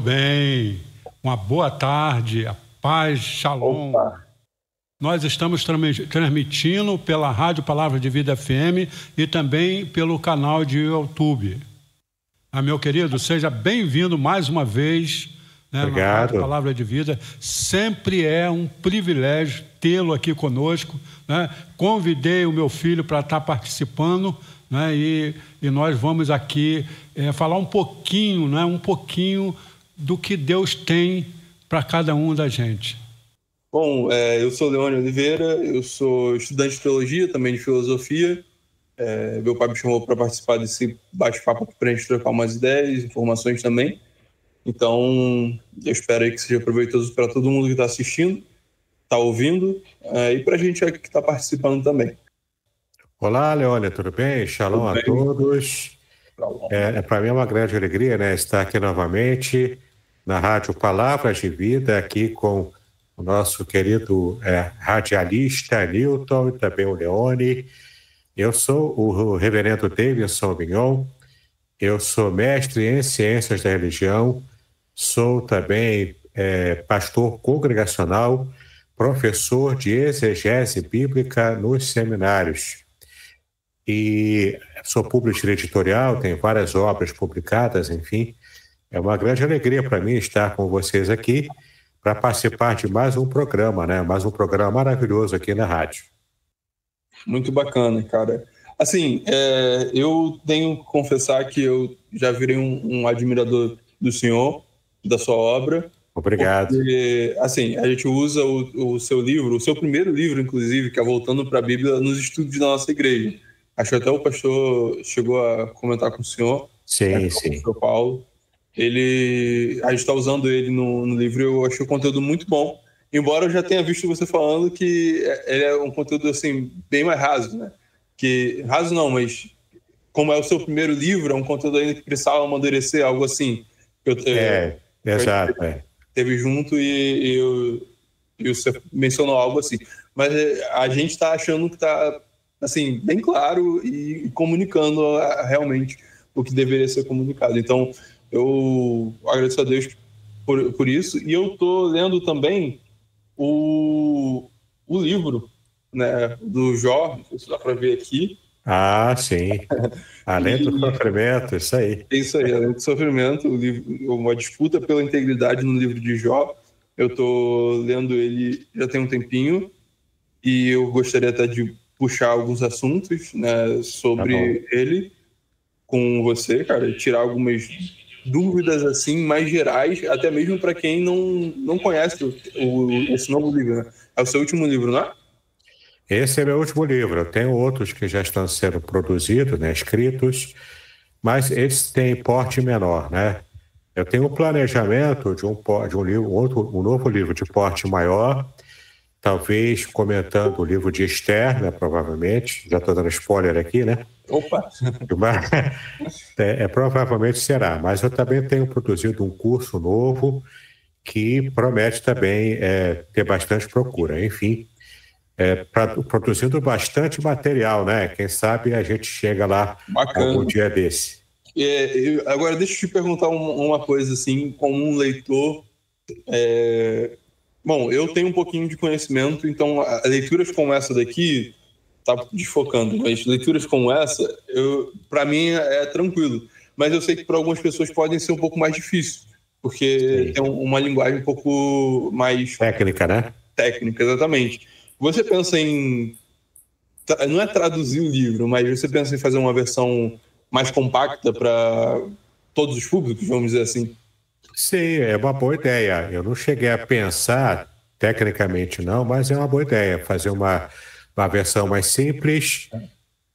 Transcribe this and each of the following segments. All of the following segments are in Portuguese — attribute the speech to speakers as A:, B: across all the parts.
A: Muito bem. Uma boa tarde, a paz, shalom. Opa. Nós estamos transmitindo pela Rádio Palavra de Vida FM e também pelo canal de YouTube. Ah, meu querido, seja bem-vindo mais uma vez né, Obrigado. Palavra de Vida. Sempre é um privilégio tê-lo aqui conosco. Né? Convidei o meu filho para estar participando né? e, e, nós vamos aqui é, falar um pouquinho, né? um pouquinho do que Deus tem para cada um da gente.
B: Bom, é, eu sou Leônio Oliveira, eu sou estudante de teologia, também de filosofia. É, meu pai me chamou para participar desse bate-papo para a gente trocar umas ideias, informações também. Então, eu espero que seja proveitoso para todo mundo que está assistindo, está ouvindo, é, e para a gente aqui que está participando também.
C: Olá, Leônia, tudo bem? Shalom tudo bem. a todos. É, é para mim é uma grande alegria né, estar aqui novamente na Rádio Palavras de Vida, aqui com o nosso querido é, radialista Newton e também o Leone. Eu sou o reverendo Davidson Mignon, eu sou mestre em Ciências da Religião, sou também é, pastor congregacional, professor de exegese bíblica nos seminários. E sou público editorial, tenho várias obras publicadas, enfim, é uma grande alegria para mim estar com vocês aqui para participar de mais um programa, né? Mais um programa maravilhoso aqui na rádio.
B: Muito bacana, cara. Assim, é, eu tenho que confessar que eu já virei um, um admirador do senhor, da sua obra. Obrigado. Porque, assim, a gente usa o, o, seu livro, o seu primeiro livro, inclusive, que é Voltando para a Bíblia, nos estudos da nossa igreja. Acho que até o pastor chegou a comentar com o senhor. Sim,
A: né, sim. O pastor Paulo.
B: Ele, a gente está usando ele no, no livro eu acho o conteúdo muito bom. Embora eu já tenha visto você falando que é, ele é um conteúdo assim bem mais raso, né? Que raso não, mas como é o seu primeiro livro, é um conteúdo ainda que precisava amadurecer, algo assim. Eu, é,
C: exato. É.
B: Teve junto e, e, eu, e você mencionou algo assim. Mas é, a gente está achando que está assim, bem claro e comunicando realmente o que deveria ser comunicado. Então, eu agradeço a Deus por, por isso. E eu tô lendo também o, o livro né, do Jó, não sei se dá para ver aqui.
C: Ah, sim. Além do sofrimento, isso aí.
B: É isso aí, além do sofrimento, o livro, uma disputa pela integridade no livro de Jó. Eu estou lendo ele já tem um tempinho e eu gostaria até de puxar alguns assuntos né, tá sobre tá ele com você, cara, tirar algumas dúvidas assim mais gerais, até mesmo para quem não, não conhece o, o, esse novo livro. Né? É o seu último livro, não é?
C: Esse é meu último livro. Eu tenho outros que já estão sendo produzidos, né, escritos, mas esse tem porte menor, né? Eu tenho um planejamento de um, de um livro, outro, um novo livro de porte maior, talvez comentando o livro de Esther, né, provavelmente. Já estou dando spoiler aqui, né? Opa! É, é, provavelmente será, mas eu também tenho produzido um curso novo que promete também é, ter bastante procura. Enfim, é, pra, produzindo bastante material, né? Quem sabe a gente chega lá Bacana. algum dia desse.
B: É, agora, deixa eu te perguntar uma coisa, assim, como um leitor. É... Bom, eu tenho um pouquinho de conhecimento, então leituras como essa daqui tá desfocando, mas leituras como essa, para mim é tranquilo. Mas eu sei que para algumas pessoas podem ser um pouco mais difícil, porque Sim. tem uma linguagem um pouco mais. Técnica, né? Técnica, exatamente. Você pensa em. Não é traduzir o livro, mas você pensa em fazer uma versão mais compacta para
C: todos os públicos, vamos dizer assim? Sim, é uma boa ideia. Eu não cheguei a pensar tecnicamente, não, mas é uma boa ideia fazer uma uma versão mais simples,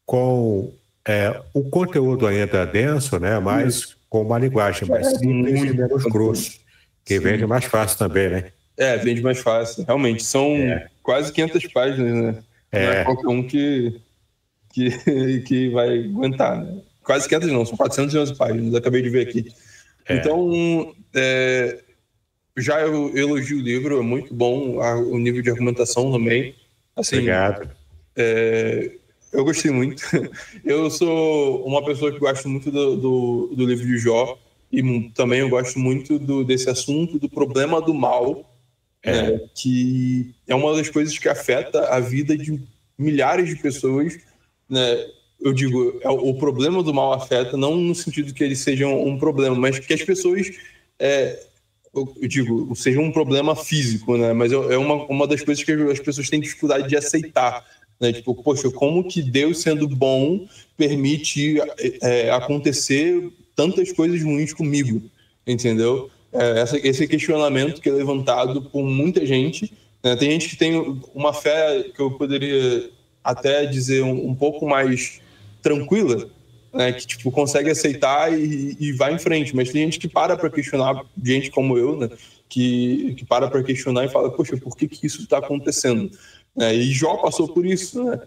C: com é, o conteúdo ainda denso, né? mas com uma linguagem mais simples e menos grosso, que vende mais fácil também, né?
B: É, vende mais fácil. Realmente, são é. quase 500 páginas, né? É. Não é qualquer um que, que, que vai aguentar, né? Quase 500 não, são 411 páginas, acabei de ver aqui. É. Então, é, já eu elogio o livro, é muito bom o nível de argumentação também. Assim, Obrigado. É, eu gostei muito. Eu sou uma pessoa que gosta muito do, do, do, livro de Jó e também eu gosto muito do, desse assunto do problema do mal, é. Né, que é uma das coisas que afeta a vida de milhares de pessoas. Né? Eu digo, é, o problema do mal afeta não no sentido que ele seja um, um problema, mas que as pessoas é, eu digo, seja um problema físico, né? Mas é uma, uma das coisas que as pessoas têm dificuldade de aceitar. Né? Tipo, poxa, como que Deus sendo bom permite é, é, acontecer tantas coisas ruins comigo? Entendeu? É, essa, esse questionamento que é levantado por muita gente. Né? Tem gente que tem uma fé que eu poderia até dizer um, um pouco mais tranquila, né, que tipo consegue aceitar e, e vai em frente. Mas tem gente que para para questionar, gente como eu, né, que, que para para questionar e fala, poxa, por que, que isso está acontecendo? É, e Jó passou por isso, né?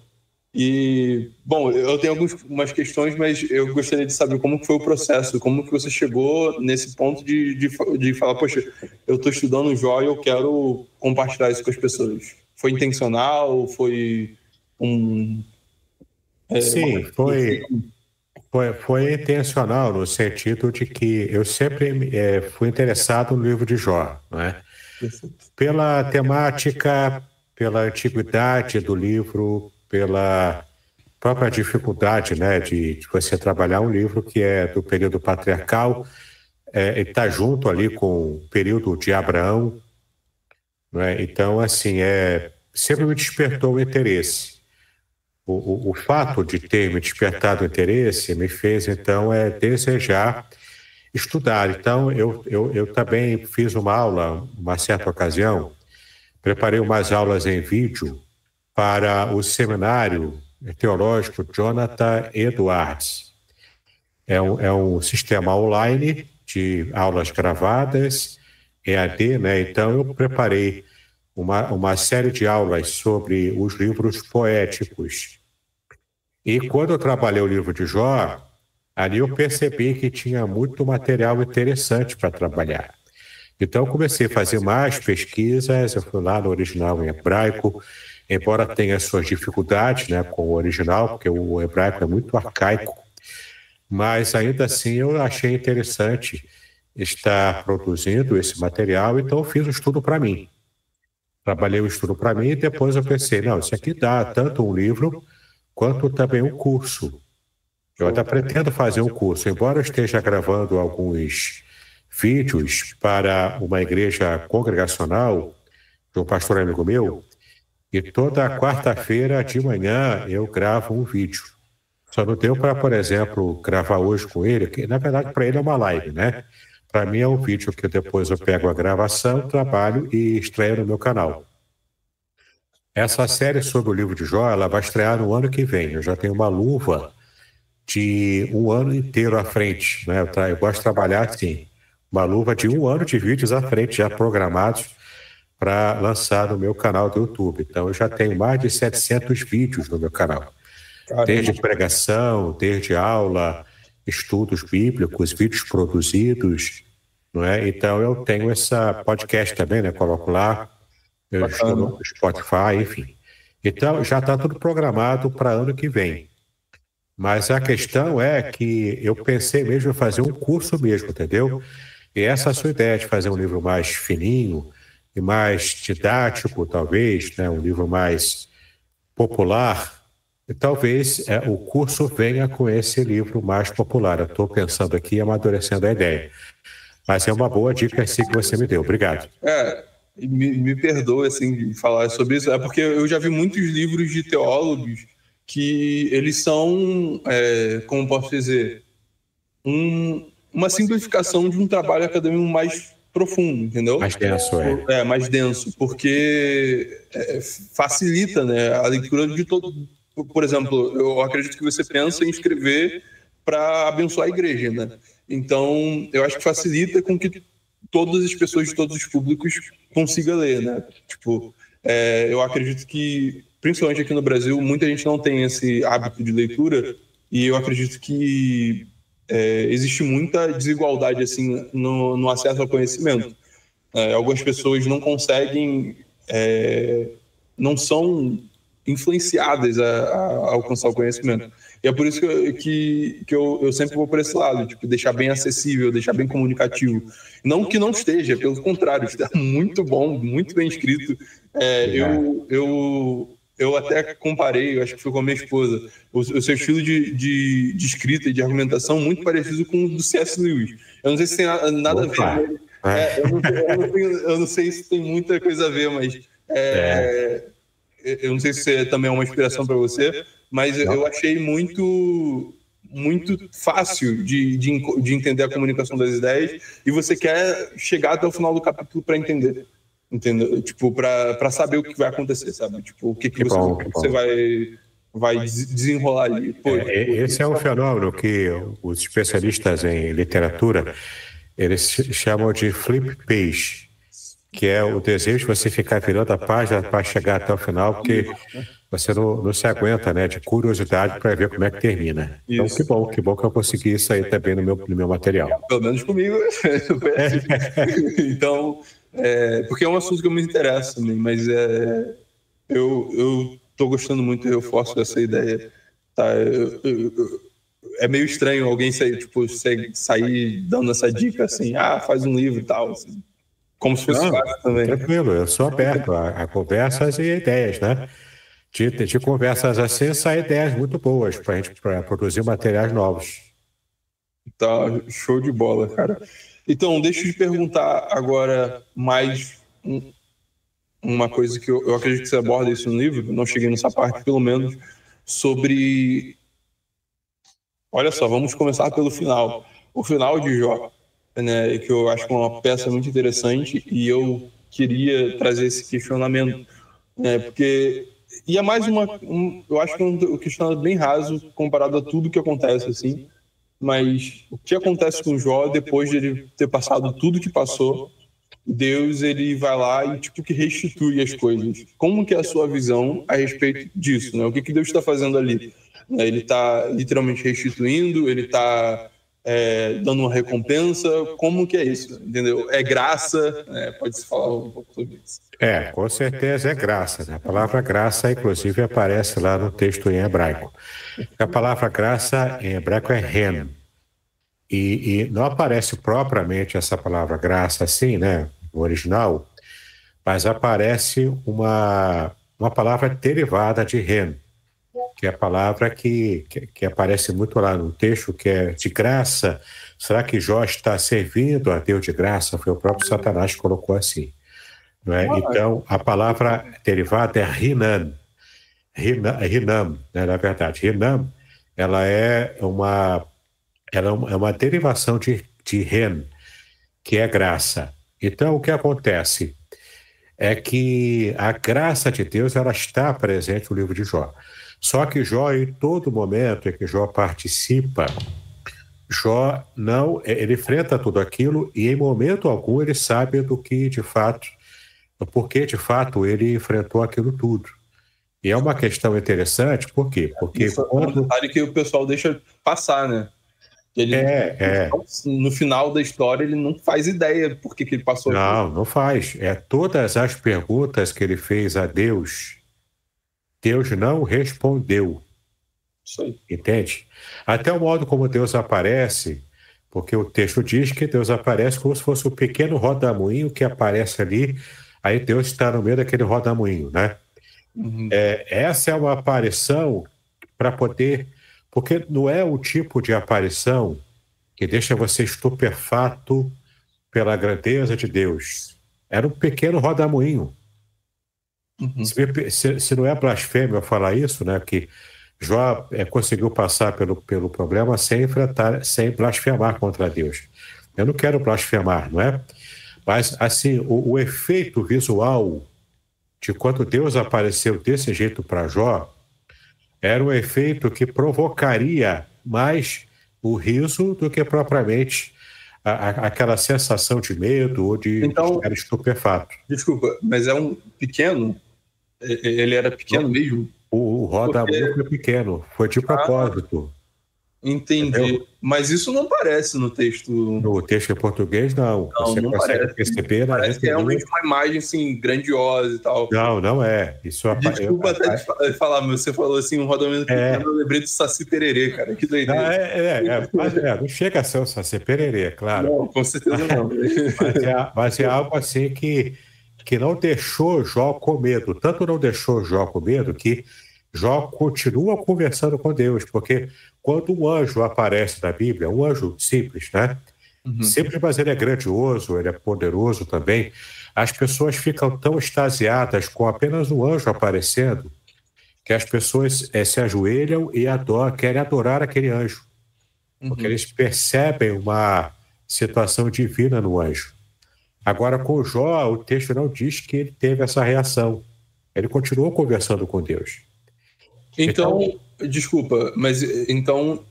B: E, bom, eu tenho algumas questões, mas eu gostaria de saber como foi o processo, como que você chegou nesse ponto de, de, de falar, poxa, eu estou estudando Jó e eu quero compartilhar isso com as pessoas. Foi intencional? Foi um...
C: É, Sim, uma... foi... Foi, foi intencional no sentido de que eu sempre é, fui interessado no livro de Jó, é? Pela temática, pela antiguidade do livro, pela própria dificuldade, né, de, de você trabalhar um livro que é do período patriarcal, é, eh, está junto ali com o período de Abraão, né? Então, assim, é sempre me despertou o interesse o, o, o fato de ter me despertado interesse me fez, então, é desejar estudar. Então, eu, eu, eu também fiz uma aula, uma certa ocasião, preparei umas aulas em vídeo para o seminário teológico Jonathan Edwards. É um, é um sistema online de aulas gravadas, EAD, né? Então, eu preparei uma, uma série de aulas sobre os livros poéticos e quando eu trabalhei o livro de Jó, ali eu percebi que tinha muito material interessante para trabalhar. Então, comecei a fazer mais pesquisas, eu fui lá no original em hebraico, embora tenha suas dificuldades né, com o original, porque o hebraico é muito arcaico, mas ainda assim eu achei interessante estar produzindo esse material, então eu fiz um estudo para mim. Trabalhei o um estudo para mim e depois eu pensei, não, isso aqui dá tanto um livro quanto também um curso. Eu até pretendo fazer um curso, embora eu esteja gravando alguns vídeos para uma igreja congregacional de um pastor amigo meu, e toda quarta-feira de manhã eu gravo um vídeo. Só não deu para, por exemplo, gravar hoje com ele, que na verdade para ele é uma live, né? Para mim é um vídeo que depois eu pego a gravação, trabalho e estreio no meu canal. Essa série sobre o livro de Jó, ela vai estrear no ano que vem. Eu já tenho uma luva de um ano inteiro à frente. Né? Eu, tra... Eu gosto de trabalhar assim, uma luva de um ano de vídeos à frente, já programados para lançar no meu canal do YouTube. Então, eu já tenho mais de 700 vídeos no meu canal. Desde pregação, desde aula, estudos bíblicos, vídeos produzidos, não é? Então, eu tenho essa podcast também, né? Coloco lá eu estou no Spotify, enfim. Então, já está tudo programado para ano que vem. Mas a questão é que eu pensei mesmo em fazer um curso mesmo, entendeu? E essa é sua ideia de fazer um livro mais fininho e mais didático, talvez, né? um livro mais popular, e talvez é, o curso venha com esse livro mais popular. Eu estou pensando aqui, amadurecendo a ideia. Mas é uma boa dica assim que você me deu. Obrigado. É, me,
B: me perdoe assim falar sobre isso, é porque eu já vi muitos livros de teólogos que eles são, é, como posso dizer, um, uma simplificação de um trabalho acadêmico mais profundo, entendeu? Mais
C: denso, é.
B: É, mais denso, porque é, facilita né, a leitura de todo. Por exemplo, eu acredito que você pensa em escrever para abençoar a igreja, né? Então, eu acho que facilita com que todas as pessoas de todos os públicos consiga ler, né? Tipo, é, eu acredito que, principalmente aqui no Brasil, muita gente não tem esse hábito de leitura e eu acredito que é, existe muita desigualdade assim no, no acesso ao conhecimento. É, algumas pessoas não conseguem, é, não são influenciadas a, a alcançar o conhecimento. E é por isso que, eu, que, que eu, eu sempre vou para esse lado, tipo, deixar bem acessível, deixar bem comunicativo. Não que não esteja, pelo contrário, está muito bom, muito bem escrito. É, eu, eu, eu até comparei, eu acho que foi com a minha esposa, o, o seu estilo de, de, de, escrita e de argumentação muito parecido com o do C.S. Lewis. Eu não sei se tem nada Opa. a ver. É, eu, não, eu, não tenho, eu, não, sei se tem muita coisa a ver, mas. É, é. eu não sei se é também é uma inspiração para você, mas eu achei muito muito fácil de, de, de, entender a comunicação das ideias e você quer chegar até o final do capítulo para entender. Entendeu? Tipo, para saber o que vai acontecer, sabe? Tipo, o que, que, que você, bom, que você vai, vai desenrolar ali.
C: Pô, é, esse é um fenômeno que os especialistas em literatura eles chamam de flip page, que é o desejo de você ficar virando a página para chegar até o final, porque você não, não se aguenta, né? De curiosidade para ver como é que termina. Então, que bom, que bom que eu consegui isso aí também no meu, no meu material.
B: Pelo menos comigo. Né? então, é, porque é um assunto que eu me interesso né mas é, eu estou gostando muito e reforço essa ideia. Tá, eu, eu, eu, é meio estranho alguém sair, tipo, sair
C: dando essa dica assim, ah, faz um livro e tal. Assim, como se fosse fácil também. Né? Tranquilo, eu sou aberto a, a conversas e ideias, né? de, de conversas assim saem ideias muito boas para a gente pra produzir materiais novos. Tá, show de
B: bola, cara. Então, deixa eu te perguntar agora mais um, uma coisa que eu, eu, acredito que você aborda isso no livro, não cheguei nessa parte pelo menos, sobre. Olha só, vamos começar pelo final. O final de Jó, né, que eu acho é uma peça muito interessante e eu queria trazer esse questionamento, né, porque e é mais uma. Um, eu acho que é um questionamento é bem raso comparado a tudo que acontece, assim. Mas o que acontece com o Jó depois de ele ter passado tudo que passou, Deus ele vai lá e tipo que restitui as coisas. Como que é a sua visão a respeito disso, né? O que que Deus está fazendo ali? Né, ele está literalmente restituindo, ele está é, dando uma recompensa? Como que é isso? Entendeu? É graça? Né? Pode-se falar um pouco sobre isso.
C: É, com certeza é graça. Né? A palavra graça, inclusive, aparece lá no texto em hebraico. A palavra graça em hebraico é ren. E, e não aparece propriamente essa palavra graça assim, né? No original, mas aparece uma, uma palavra derivada de ren, que é a palavra que, que, que, aparece muito lá no texto, que é de graça. Será que Jó está servindo a Deus de graça? Foi o próprio Satanás que colocou assim. Não é? Então, a palavra derivada é rinam rinam né, na verdade. rinam ela é uma, ela é, é uma derivação de, de ren, que é graça. Então, o que acontece? É que a graça de Deus ela está presente no livro de Jó. Só que Jó, em todo momento em que Jó participa, Jó não, é, ele enfrenta tudo aquilo e em momento algum ele sabe do que de fato, porque de fato ele enfrentou aquilo tudo. E é uma questão interessante, por quê? Porque Isso quando... é um detalhe
B: que o pessoal deixa passar, né?
C: Ele, é, é. No
B: final da história, ele não faz ideia por que, que ele passou.
C: Não, não faz. É todas as perguntas que ele fez a Deus Deus não respondeu. Entende? Até o modo como Deus aparece, porque o texto diz que Deus aparece como se fosse o um pequeno rodamuinho que aparece ali, aí Deus está no meio daquele rodamuinho, né? Uhum. É, essa é uma aparição para poder. Porque não é o tipo de aparição que deixa você estupefato pela grandeza de Deus. Era um pequeno rodamuinho. Uhum. Se, se, não é blasfêmia falar isso, né? Que Jó é, eh, conseguiu passar pelo, pelo problema sem enfrentar, sem blasfemar contra Deus. Eu não quero blasfemar, não é? Mas, assim, o, o efeito visual de quando Deus apareceu desse jeito para Jó era um efeito que provocaria mais o riso do que propriamente a, a, aquela sensação de medo ou de então, estupefato. Desculpa, mas é um pequeno
B: ele era
C: pequeno mesmo? O, o roda porque... foi pequeno,
B: foi de ah, propósito. Entendi. Entendeu? Mas isso não aparece no texto.
C: No texto em português, não. não Você não consegue parece. perceber na Parece que é realmente
B: uma imagem assim, grandiosa e tal. Não,
C: não é. Isso é Desculpa eu, é até eu, de eh,
B: falar, mas você falou assim, um rodamento é... pequeno, eu lembrei do Saci Pererê, cara. Que doideira. Não, ah, é,
C: é, é, mas, é, não chega a ser o Saci Pererê, claro. Não, com certeza não. mas, é, mas é algo assim que que não deixou Jó com medo. Tanto não deixou Jó com medo que Jó continua conversando com Deus, porque quando um anjo aparece na Bíblia, um anjo simples, né? Uhum. Simples, mas ele é grandioso, ele é poderoso também. As pessoas ficam tão extasiadas com apenas um anjo aparecendo que as pessoas é, se ajoelham e adoram, querem adorar aquele anjo, uhum. porque eles percebem uma situação divina no anjo. Agora, com Jó, o texto não diz que ele teve essa reação. Ele continuou conversando com Deus.
B: Então, então desculpa, mas então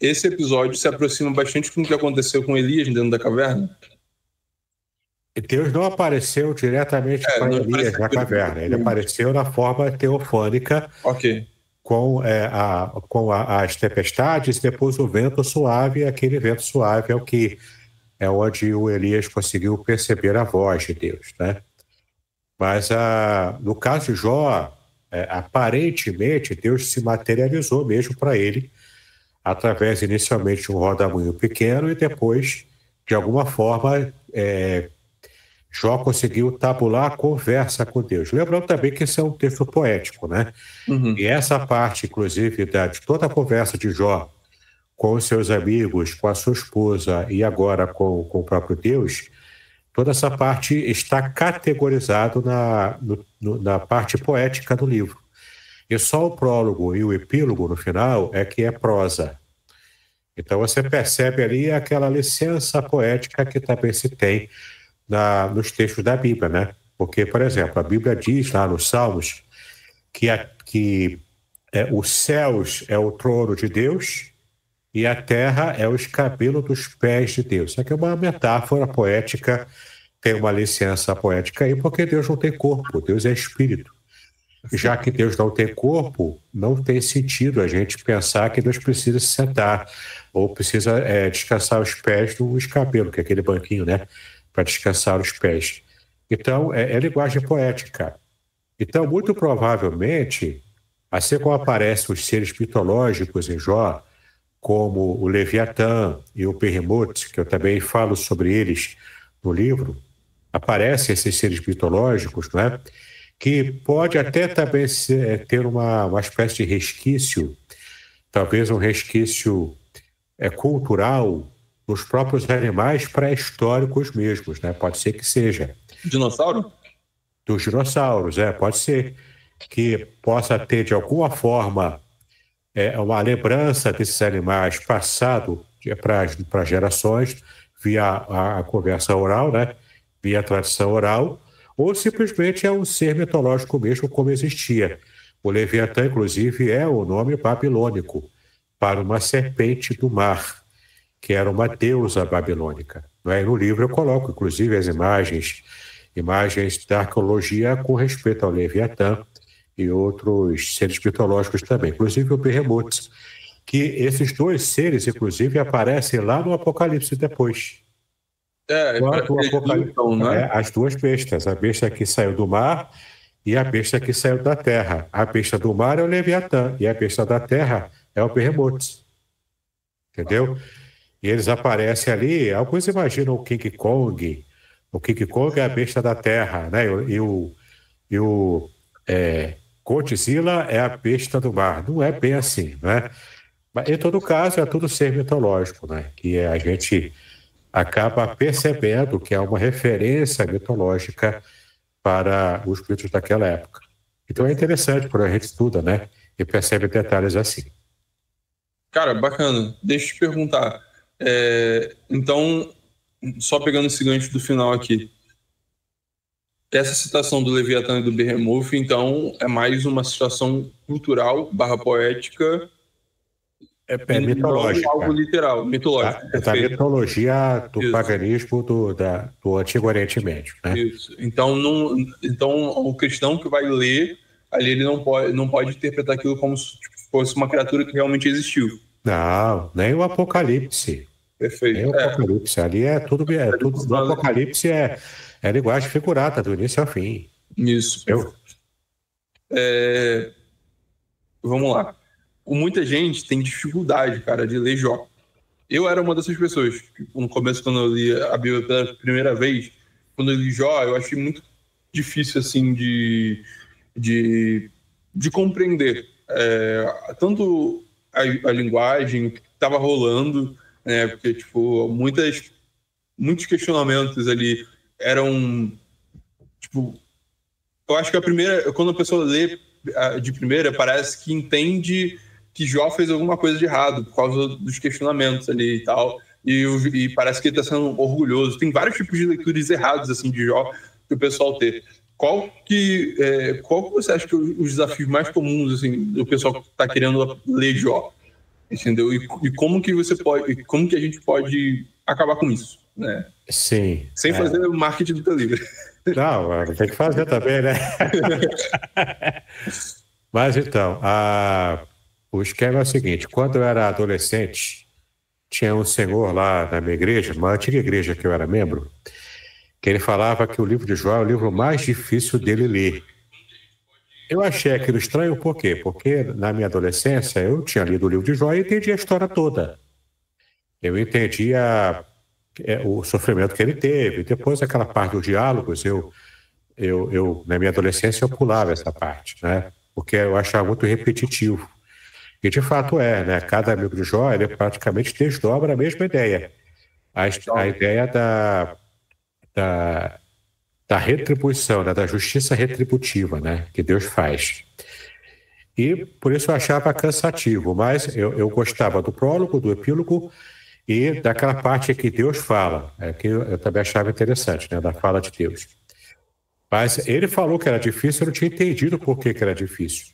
B: esse episódio se aproxima bastante com o que aconteceu com Elias dentro da caverna?
C: Deus não apareceu diretamente é, para Elias na caverna. Ele apareceu na forma teofânica. com, é, a, com a, as tempestades, depois o vento suave, aquele vento suave é o que é onde o Elias conseguiu perceber a voz de Deus, né? Mas a, ah, no caso de Jó, é, aparentemente Deus se materializou mesmo para ele através inicialmente de um rodamuinho pequeno e depois, de alguma forma, é, Jó conseguiu tabular a conversa com Deus. Lembrando também que esse é um texto poético, né? Uhum. E essa parte, inclusive, da, de toda a conversa de Jó com seus amigos, com a sua esposa e agora com, com o próprio Deus, toda essa parte está categorizado na, na parte poética do livro. E só o prólogo e o epílogo no final é que é prosa. Então você percebe ali aquela licença poética que também se tem na, nos textos da Bíblia, né? Porque, por exemplo, a Bíblia diz lá nos Salmos que, a, que é, os céus é o trono de Deus e a terra é o escabelo dos pés de Deus. Isso aqui é uma metáfora poética, tem uma licença poética aí, porque Deus não tem corpo, Deus é espírito. Já que Deus não tem corpo, não tem sentido a gente pensar que Deus precisa se sentar ou precisa é, descansar os pés do escabelo, que é aquele banquinho, né? Para descansar os pés. Então, é, é linguagem poética. Então, muito provavelmente, assim como aparecem os seres mitológicos em Jó, como o Leviatã e o Perrimut, que eu também falo sobre eles no livro, aparecem esses seres mitológicos, não é? que pode até também é, ter uma, uma espécie de resquício, talvez um resquício é, cultural dos próprios animais pré-históricos mesmos, né? Pode ser que seja.
B: Dinossauro?
C: Dos dinossauros, é, pode ser. Que possa ter, de alguma forma, é, é, uma lembrança desses animais passado é para gerações via a, a, conversa oral, né? via a tradição oral, ou simplesmente é um ser mitológico mesmo como existia. O Leviatã, inclusive, é o nome babilônico para uma serpente do mar, que era uma deusa babilônica. Né? No livro eu coloco, inclusive, as imagens, imagens da arqueologia com respeito ao Leviatã, e outros seres mitológicos também, inclusive o Berremotes, que esses dois seres, inclusive, aparecem lá no Apocalipse depois. É, Quando o Apocalipse, então, né? é, as duas bestas, a besta que saiu do mar e a besta que saiu da terra. A besta do mar é o Leviatã e a besta da terra é o Berremotes. Entendeu? E eles aparecem ali, alguns imaginam o King Kong, o King Kong é a besta da terra, né? E o, e o é, Godzilla é a pista do mar. Não é bem assim, né? Mas, em todo caso, é tudo ser mitológico, né? Que a gente acaba percebendo que é uma referência mitológica para os gritos daquela época. Então é interessante quando a gente estuda, né? E percebe detalhes assim.
B: Cara, bacana. Deixa eu te perguntar. É, então, só pegando esse gancho do final aqui, essa citação do Leviatã e do Behemoth, então, é mais uma situação cultural barra poética é,
C: é mitológica. algo
B: literal, mitológico. Tá? É da, da
C: mitologia do Isso. paganismo do, da, do Antigo Oriente Médio.
B: Né? Isso. Então, não, então, o cristão que vai ler, ali ele não pode, não pode interpretar aquilo como se tipo, fosse uma criatura que realmente existiu.
C: Não, nem o Apocalipse. Perfeito. Nem o é. Apocalipse. Ali é tudo. É, tudo o Apocalipse é é linguagem figurada, do início ao fim. Isso. Eu...
B: É... Vamos lá. Muita gente tem dificuldade, cara, de ler Jó. Eu era uma dessas pessoas. Tipo, no começo, quando eu li a Bíblia pela primeira vez, quando eu li Jó, eu achei muito difícil, assim, de, de, de compreender. É... Tanto a, a linguagem, o que estava rolando, né? Porque, tipo, muitas, muitos questionamentos ali eram. Tipo, eu acho que a primeira. Quando a pessoa lê de primeira, parece que entende que Jó fez alguma coisa de errado por causa dos questionamentos ali e tal. E, e parece que ele está sendo orgulhoso. Tem vários tipos de leituras erradas assim de Jó que o pessoal tem. Qual que, é, qual que você acha que é os desafios mais comuns assim, do pessoal que está querendo ler Jó? Entendeu? E, e, como que você pode, como que a gente pode acabar com isso? né?
C: Sim. Sem é. fazer o marketing do teu livro. Não, tem que fazer também, né? Mas então, a... o esquema é o seguinte: quando eu era adolescente, tinha um senhor lá na minha igreja, uma antiga igreja que eu era membro, que ele falava que o livro de João é o livro mais difícil dele ler. Eu achei aquilo estranho, por quê? Porque na minha adolescência eu tinha lido o livro de João e entendi a história toda. Eu entendia é, o sofrimento que ele teve. Depois, aquela parte dos diálogos, eu, eu, eu na minha adolescência, eu pulava essa parte, né? porque eu achava muito repetitivo. E de fato é, né? Cada amigo de Jó, ele praticamente desdobra a mesma ideia. A, a ideia da, da, da retribuição, né? da justiça retributiva, né? Que Deus faz. E por isso eu achava cansativo, mas eu, eu gostava do prólogo, do epílogo, e daquela parte que Deus fala, é que eu também achava interessante, né, da fala de Deus. Mas ele falou que era difícil, eu não tinha entendido por que, que era difícil.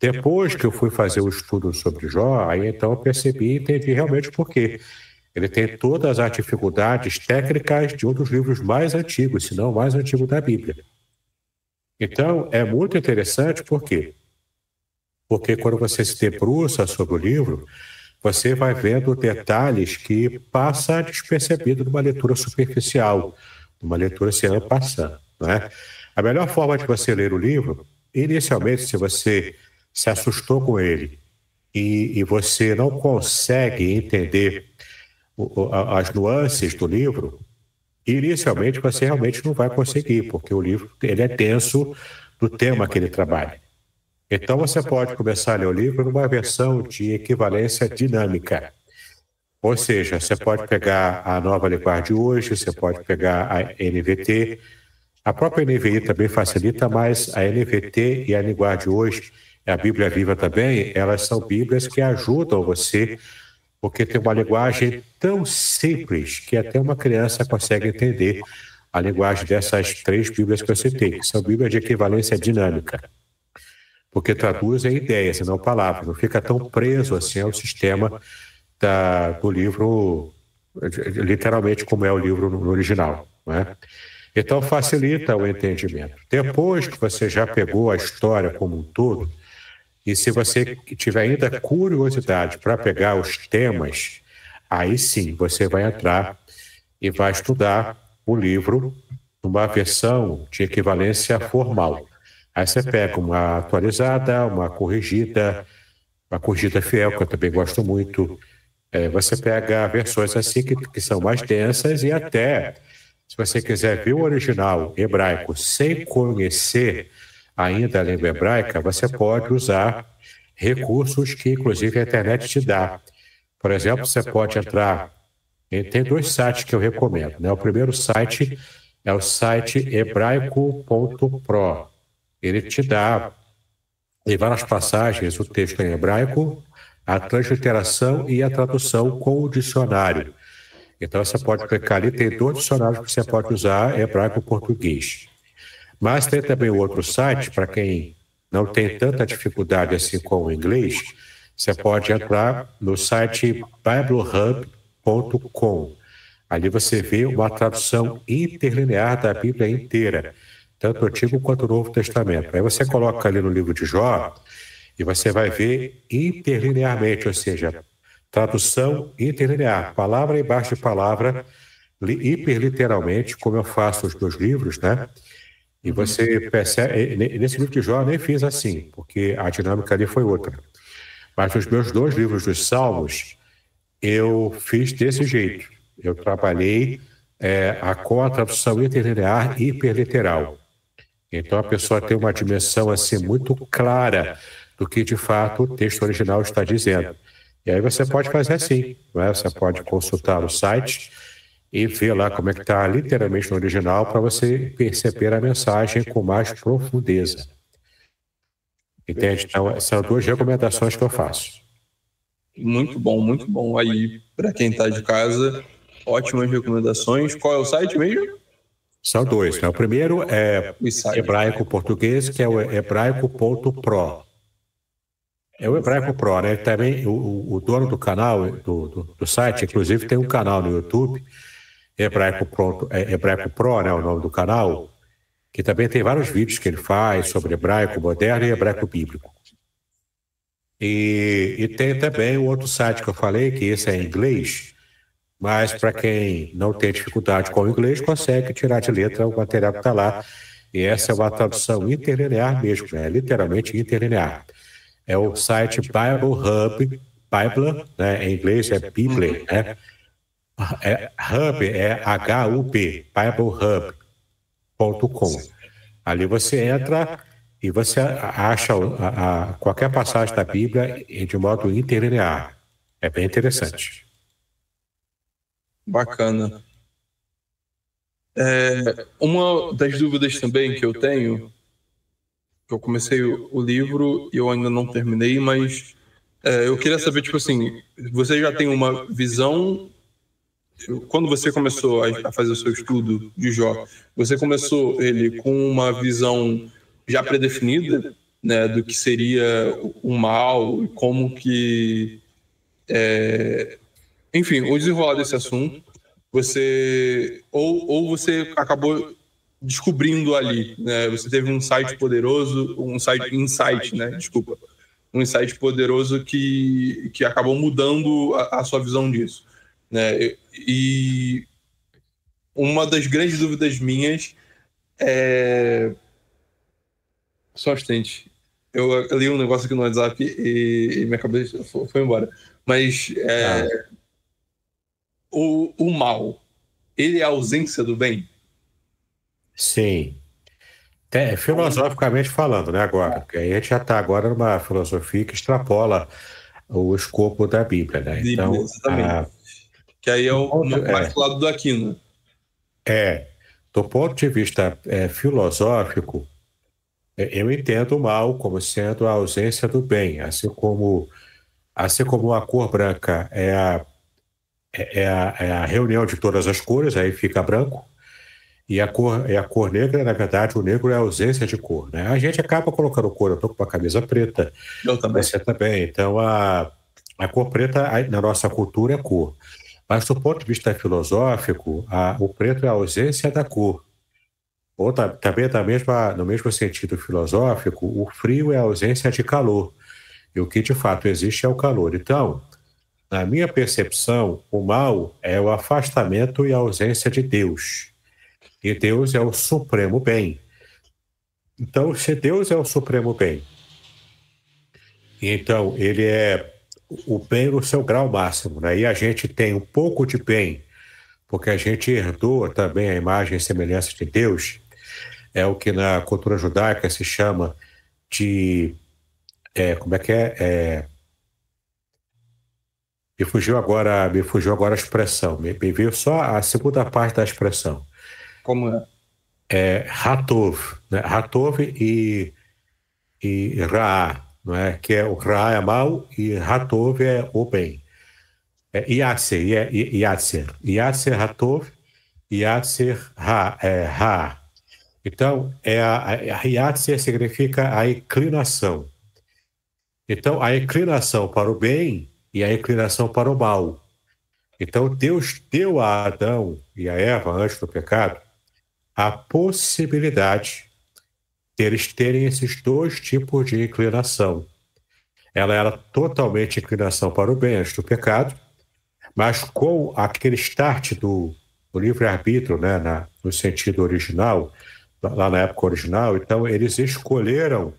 C: Depois que eu fui fazer o estudo sobre Jó, aí então eu percebi e entendi realmente por quê. Ele tem todas as dificuldades técnicas de um dos livros mais antigos, se não o mais antigo da Bíblia. Então, é muito interessante por quê? Porque quando você se debruça sobre o livro, você vai vendo detalhes que passa despercebido numa leitura superficial, numa leitura se passando. Né? A melhor forma de você ler o livro, inicialmente, se você se assustou com ele e, e você não consegue entender o, as nuances do livro, inicialmente você realmente não vai conseguir, porque o livro ele é denso do tema que ele trabalha. Então você então pode começar a ler o livro numa versão de equivalência dinâmica. Ou seja, você pode pegar a nova linguagem de hoje, você pode pegar a NVT. A própria NVI também facilita, mas a NVT e a linguagem de hoje, é a Bíblia Viva também, elas são Bíblias que ajudam você, porque tem uma linguagem tão simples que até uma criança consegue entender a linguagem dessas três Bíblias que eu citei, são Bíblias de equivalência dinâmica porque traduz em ideias, não palavras, não fica tão preso assim ao sistema da, do livro, literalmente como é o livro no original. Né? Então facilita o entendimento. Depois que você já pegou a história como um todo, e se você tiver ainda curiosidade para pegar os temas, aí sim você vai entrar e vai estudar o livro numa versão de equivalência formal. Aí você pega uma atualizada, uma corrigida, uma corrigida fiel, que eu também gosto muito. É, você pega versões assim que, que são mais densas e até, se você quiser ver o original hebraico sem conhecer ainda a língua hebraica, você pode usar recursos que, inclusive, a internet te dá. Por exemplo, você pode entrar. Tem dois sites que eu recomendo. Né? O primeiro site é o site hebraico.pro ele te dá em várias passagens o texto em hebraico, a transliteração e a tradução com o dicionário. Então você pode clicar ali, tem dois dicionários que você pode usar, hebraico e português. Mas tem também outro site, para quem não tem tanta dificuldade assim com o inglês, você pode entrar no site biblehub.com. Ali você vê uma tradução interlinear da Bíblia inteira tanto o Antigo quanto o Novo Testamento. Aí você coloca ali no livro de Jó e você vai ver interlinearmente, ou seja, tradução interlinear, palavra embaixo de palavra, hiperliteralmente, como eu faço os meus livros, né? E você percebe, nesse livro de Jó eu nem fiz assim, porque a dinâmica ali foi outra. Mas nos meus dois livros dos Salmos, eu fiz desse jeito. Eu trabalhei é, a, com a tradução interlinear e hiperliteral. Então a pessoa tem uma dimensão assim muito clara do que de fato o texto original está dizendo. E aí você pode fazer assim, né? você pode consultar o site e ver lá como é que está literalmente no original para você perceber a mensagem com mais profundeza. Entende? Então, são duas recomendações que eu faço.
B: Muito bom, muito bom. Aí, para quem está de casa, ótimas recomendações.
C: Qual é o site mesmo? São dois. Né? O né? primeiro é, é hebraico-português, que é o hebraico.pro. É o hebraico pro, né? Também o, o dono do canal, do, do, do, site, inclusive tem um canal no YouTube, hebraico, pronto, é, hebraico pro, né? O nome do canal, que também tem vários vídeos que ele faz sobre hebraico moderno e hebraico bíblico. E, e tem também o outro site que eu falei, que esse é em inglês, mas para quem não tem dificuldade com o inglês, consegue tirar de letra o material que está tá lá. E essa é uma é tradução interlinear mesmo, né? literalmente interlinear. É o é site Bible Hub, Bible, né? em é inglês é Bible, né? né? É, hub é H-U-B, BibleHub.com. Ali você entra e você acha a, a, qualquer passagem da Bíblia de modo interlinear. É bem interessante. Bacana.
B: É, uma das dúvidas também que eu tenho, que eu comecei o livro e eu ainda não terminei, mas é, eu queria saber, tipo assim, você já tem uma visão. Quando você começou a fazer o seu estudo de Jó, você começou ele com uma visão já predefinida né, do que seria o mal, e como que é, enfim, o desenrolar desse assunto, você. Ou, ou você acabou descobrindo ali, né? Você teve um site poderoso, um site insight, né? né? Desculpa, um insight poderoso que, que acabou mudando a, a, sua visão disso, né? E uma das grandes dúvidas minhas é só um Eu li um negócio aqui no WhatsApp e, e minha cabeça foi embora. Mas é, ah o, o mal, ele
C: é a ausência do bem? Sim. é filosoficamente falando, né, agora, a gente já está agora numa filosofia que extrapola o escopo da Bíblia, né? Então, a... Ah,
B: que aí é o ponto, mais é,
C: lado do Aquino. É, do ponto de vista é, filosófico, é, eu entendo o mal como sendo a ausência do bem, assim como, assim como a cor branca é a é, é a, é a, reunião de todas as cores, aí fica branco. E a cor, e é a cor negra, na verdade, o negro é a ausência de cor. Né? A gente acaba colocando cor, eu estou com uma camisa preta. Eu também. Você também. Então, a, a cor preta na nossa cultura é cor. Mas, do ponto de vista filosófico, a, o preto é a ausência da cor. Ou tá, também, da mesma, no mesmo sentido filosófico, o frio é a ausência de calor. E o que de fato existe é o calor. Então, na minha percepção, o mal é o afastamento e a ausência de Deus. E Deus é o supremo bem. Então, se Deus é o supremo bem, então ele é o bem no seu grau máximo, né? E a gente tem um pouco de bem, porque a gente herdou também a imagem e semelhança de Deus. É o que na cultura judaica se chama de é, como é que é, é me fugiu agora, me fugiu agora a expressão. Me, me veio só a segunda parte da expressão. Como é? É Ratov, né? Ratov e, e Ra, não é? Que é o Ra é mal e Ratov é o bem. É Yasser, Yasser, Yasser Ratov, Yasser Ra, é, Ra. Então, é a, a Yatse significa a inclinação. Então, a inclinação para o bem e a inclinação para o mal. Então Deus deu a Adão e a Eva, antes do pecado, a possibilidade deles terem esses dois tipos de inclinação. Ela era totalmente inclinação para o bem antes do pecado, mas com aquele start do, do livre-arbítrio, né, no sentido original, lá na época original, então eles escolheram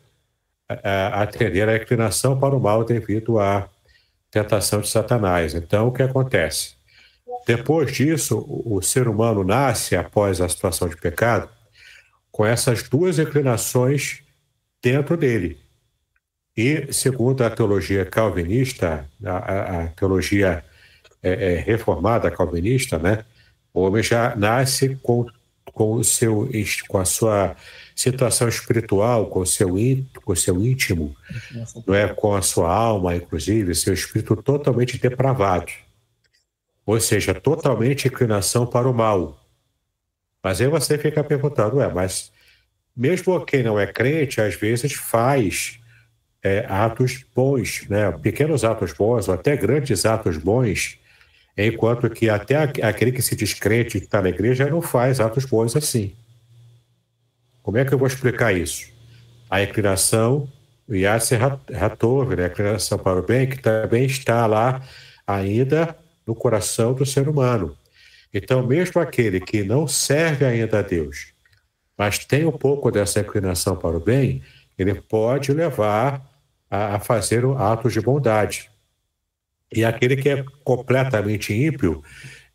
C: é, é, a, a, atender inclinação para o mal devido à tentação de Satanás. Então, o que acontece? Depois disso, o ser humano nasce, após a situação de pecado, com essas duas inclinações dentro dele. E, segundo a teologia calvinista, a, a, teologia é, é, reformada calvinista, né? o homem já nasce com, com, o seu, com a sua situação espiritual com o seu, com seu íntimo, não é? com a sua alma, inclusive, seu espírito totalmente depravado. Ou seja, totalmente inclinação para o mal. Mas aí você fica perguntando, é, mas mesmo quem não é crente, às vezes faz é, atos bons, né? pequenos atos bons, ou até grandes atos bons, enquanto que até aquele que se diz crente que está na igreja não faz atos bons assim. Como é que eu vou explicar isso? A inclinação Yasser Hatov, né, a inclinação para o bem, que também está lá ainda no coração do ser humano. Então, mesmo aquele que não serve ainda a Deus, mas tem um pouco dessa inclinação para o bem, ele pode levar a, a fazer atos de bondade. E aquele que é completamente ímpio,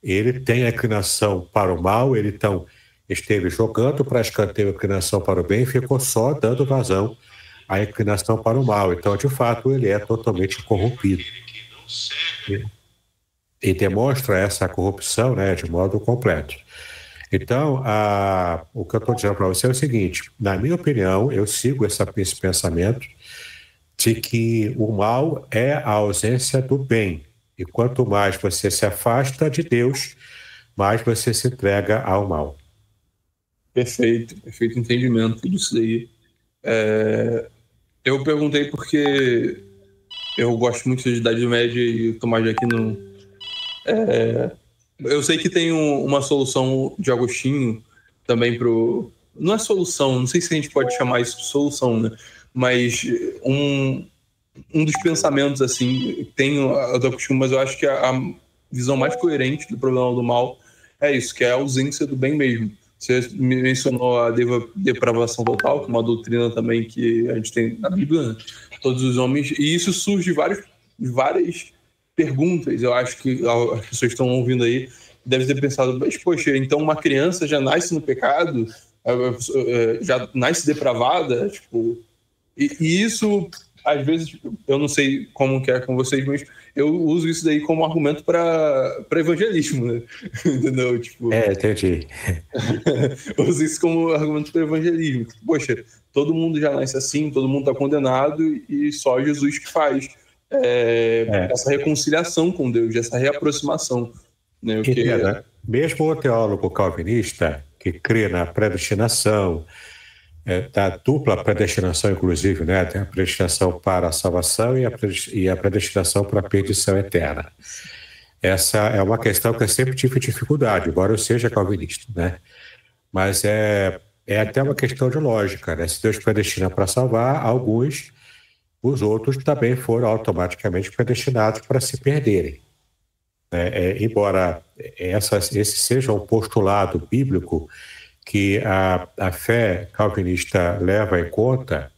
C: ele tem a inclinação para o mal, ele então esteve jogando para escanteio a inclinação para o bem e ficou só dando vazão à inclinação para o mal. Então, de fato, ele é totalmente corrompido. E, e demonstra essa corrupção né, de modo completo. Então, a, o que eu estou dizendo para você é o seguinte: na minha opinião, eu sigo essa, esse pensamento de que o mal é a ausência do bem. E quanto mais você se afasta de Deus, mais você se entrega ao mal. Perfeito, perfeito entendimento disso daí.
B: É, eu perguntei porque eu gosto muito de Idade Média e o Tomás aqui não. É, eu sei que tem um, uma solução de Agostinho também para Não é solução, não sei se a gente pode chamar isso de solução, né? Mas um, um dos pensamentos, assim, tem a do Agostinho, mas eu acho que a, a visão mais coerente do problema do mal é isso, que é a ausência do bem mesmo. Você mencionou a depravação total, que é uma doutrina também que a gente tem na Bíblia, né? todos os homens, e isso surge vários, várias perguntas. Eu acho que as pessoas estão ouvindo aí devem ter pensado, mas poxa, então uma criança já nasce no pecado, é, é, é, já nasce depravada, tipo, e, e isso às vezes, eu não sei como que é com vocês, mas eu uso isso daí como argumento para evangelismo, né? Entendeu? Tipo,
C: é, entendi.
B: uso isso como argumento para evangelismo. Tipo, poxa, todo mundo já nasce assim, todo mundo está condenado e só Jesus que faz é, é. essa reconciliação com Deus, essa reaproximação. Né? Que... Entenda, é, né?
C: mesmo o teólogo calvinista que crê na predestinação, é, da dupla predestinação, inclusive, né? Tem a predestinação para a salvação e a, predestinação para a perdição eterna. Essa é uma questão que eu sempre tive dificuldade, embora eu seja calvinista, né? Mas é, é até uma questão de lógica, né? Se Deus predestina para salvar alguns, os outros também foram automaticamente predestinados para se perderem. É, é, embora essa, esse seja um postulado bíblico, que a, a fé calvinista leva em conta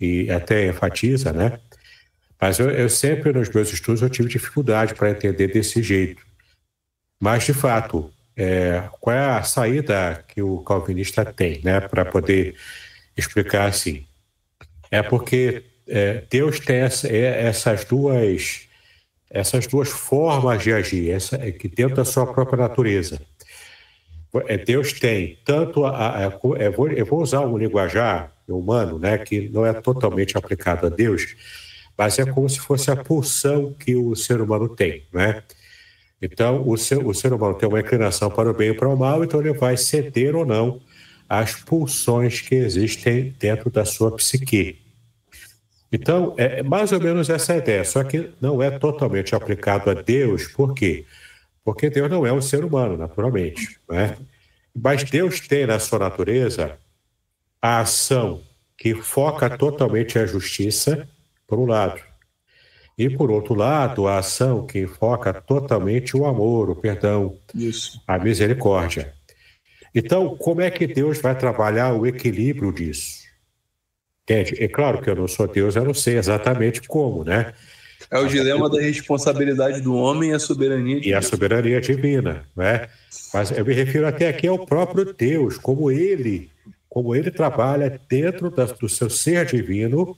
C: e até enfatiza, né? Mas eu, eu sempre, nos meus estudos, eu tive dificuldade para entender desse jeito. Mas, de fato, é, qual é a saída que o calvinista tem né, para poder explicar assim? É porque é, Deus tem essa, é, essas duas essas duas formas de agir, essa, que dentro da sua própria natureza. É, é Deus tem tanto a, a eu, vou, eu vou usar um linguajar humano, né, que não é totalmente aplicado a Deus, mas é como se fosse a pulsão que o ser humano tem, né? Então, o ser, o ser humano tem uma inclinação para o bem e para o mal, então ele vai ceder ou não às pulsões que existem dentro da sua psique. Então, é, é mais ou menos essa ideia, só que não é totalmente aplicado a Deus, por quê? Porque porque Deus não é um ser humano, naturalmente. Né? Mas Deus tem na sua natureza a ação que foca totalmente a justiça, por um lado. E, por outro lado, a ação que foca totalmente o amor, o perdão, a misericórdia. Então, como é que Deus vai trabalhar o equilíbrio disso? Entende? É claro que eu não sou Deus, eu não sei exatamente como, né? É o dilema da responsabilidade do homem e a soberania divina. E a soberania divina, né? Mas eu me refiro até aqui ao próprio Deus, como ele, como ele trabalha dentro da, do seu ser divino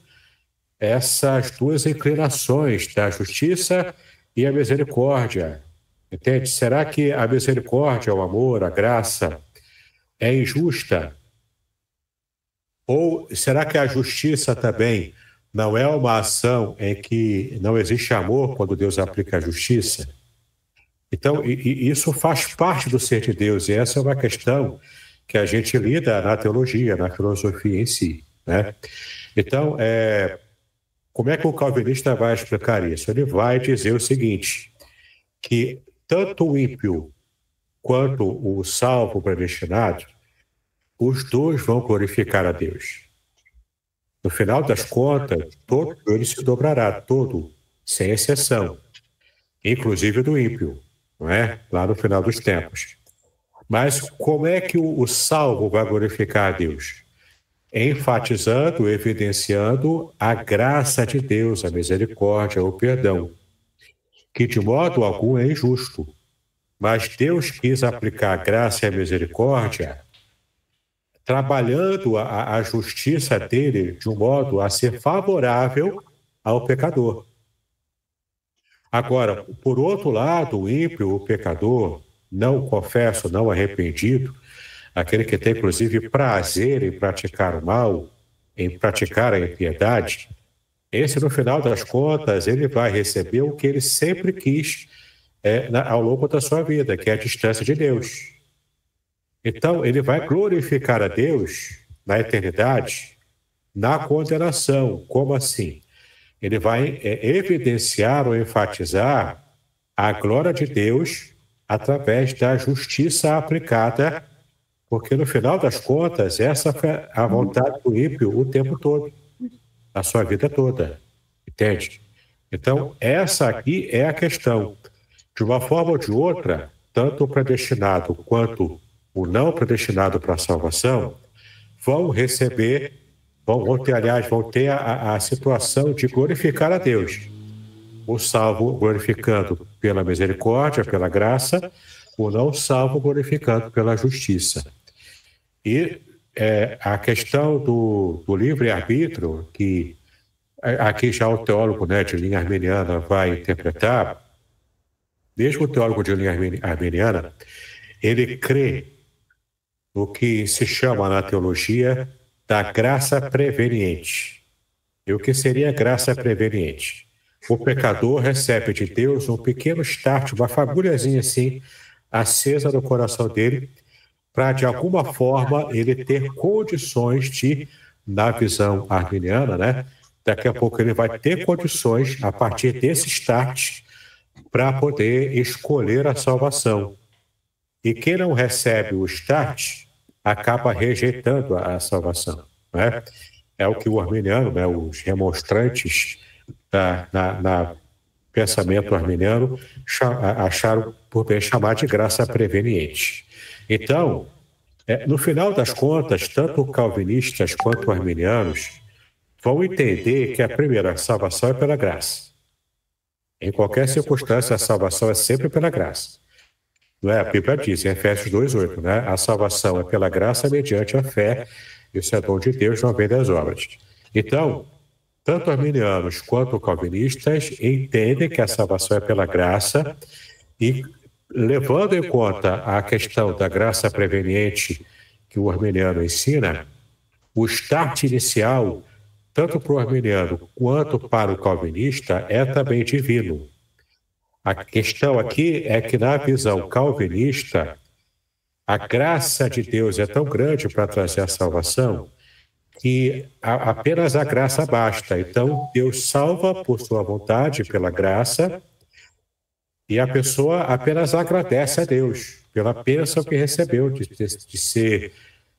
C: essas duas inclinações da justiça e a misericórdia. Entende? Será que a misericórdia, o amor, a graça é injusta? Ou será que a justiça também não é uma ação em que não existe amor quando Deus aplica a justiça? Então, e, e isso faz parte do ser de Deus, e essa é uma questão que a gente lida na teologia, na filosofia em si. Né? Então, é, como é que o calvinista vai explicar isso? Ele vai dizer o seguinte, que tanto o ímpio quanto o salvo predestinado, os dois vão glorificar a Deus. No final das contas, todo joelho se dobrará, todo, sem exceção, inclusive do ímpio, não é? Lá no final dos tempos. Mas como é que o, o salvo vai glorificar a Deus? Enfatizando, evidenciando a graça de Deus, a misericórdia, o perdão, que de modo algum é injusto. Mas Deus quis aplicar a graça e a misericórdia trabalhando a, a justiça dele de um modo a ser favorável ao pecador. Agora, por outro lado, o ímpio, o pecador, não confesso, não arrependido, aquele que tem inclusive prazer em praticar o mal, em praticar a impiedade, esse no final das contas ele vai receber o que ele sempre quis é, na, ao longo da sua vida, que é a distância de Deus. Então, ele vai glorificar a Deus na eternidade na condenação. Como assim? Ele vai é, evidenciar ou enfatizar a glória de Deus através da justiça aplicada, porque no final das contas, essa foi a vontade do ímpio o tempo todo, a sua vida toda. Entende? Então, essa aqui é a questão. De uma forma ou de outra, tanto o predestinado quanto o não predestinado para a salvação, vão receber, vão, vão ter, aliás, vão ter a, a situação de glorificar a Deus. O salvo glorificando pela misericórdia, pela graça, o não salvo glorificando pela justiça. E é, a questão do, do livre-arbítrio, que é, aqui já o teólogo né, de linha armeniana vai interpretar, mesmo o teólogo de linha armeniana, ele crê o que se chama na teologia da graça preveniente. E o que seria graça preveniente? O pecador recebe de Deus um pequeno start, uma fagulhazinha assim, acesa no coração dele, para de alguma forma ele ter condições de, na visão arminiana, né? Daqui a pouco ele vai ter condições, a partir desse start, para poder escolher a salvação. E quem não recebe o start, acaba rejeitando a salvação. Né? né? É, é o que o arminiano, né, os remonstrantes da, na, na pensamento arminiano acharam por bem chamar de graça preveniente. Então, é, no final das contas, tanto calvinistas quanto arminianos vão entender que a primeira a salvação é pela graça. Em qualquer circunstância, a salvação é sempre pela graça. É A Bíblia diz, em Efésios 2,8, né? a salvação é pela graça mediante a fé, isso é dom de Deus, não vem das obras. Então, tanto arminianos quanto calvinistas entendem que a salvação é pela graça e, levando em conta a questão da graça preveniente que o arminiano ensina, o start inicial, tanto para o arminiano quanto para o calvinista, é também divino. A questão aqui é, é que, na visão calvinista, a graça de Deus é, é tão grande para trazer a salvação que apenas a graça basta. Então, então Deus salva por sua vontade, pela graça, e a pessoa apenas agradece a Deus pela bênção que recebeu de, de, de ser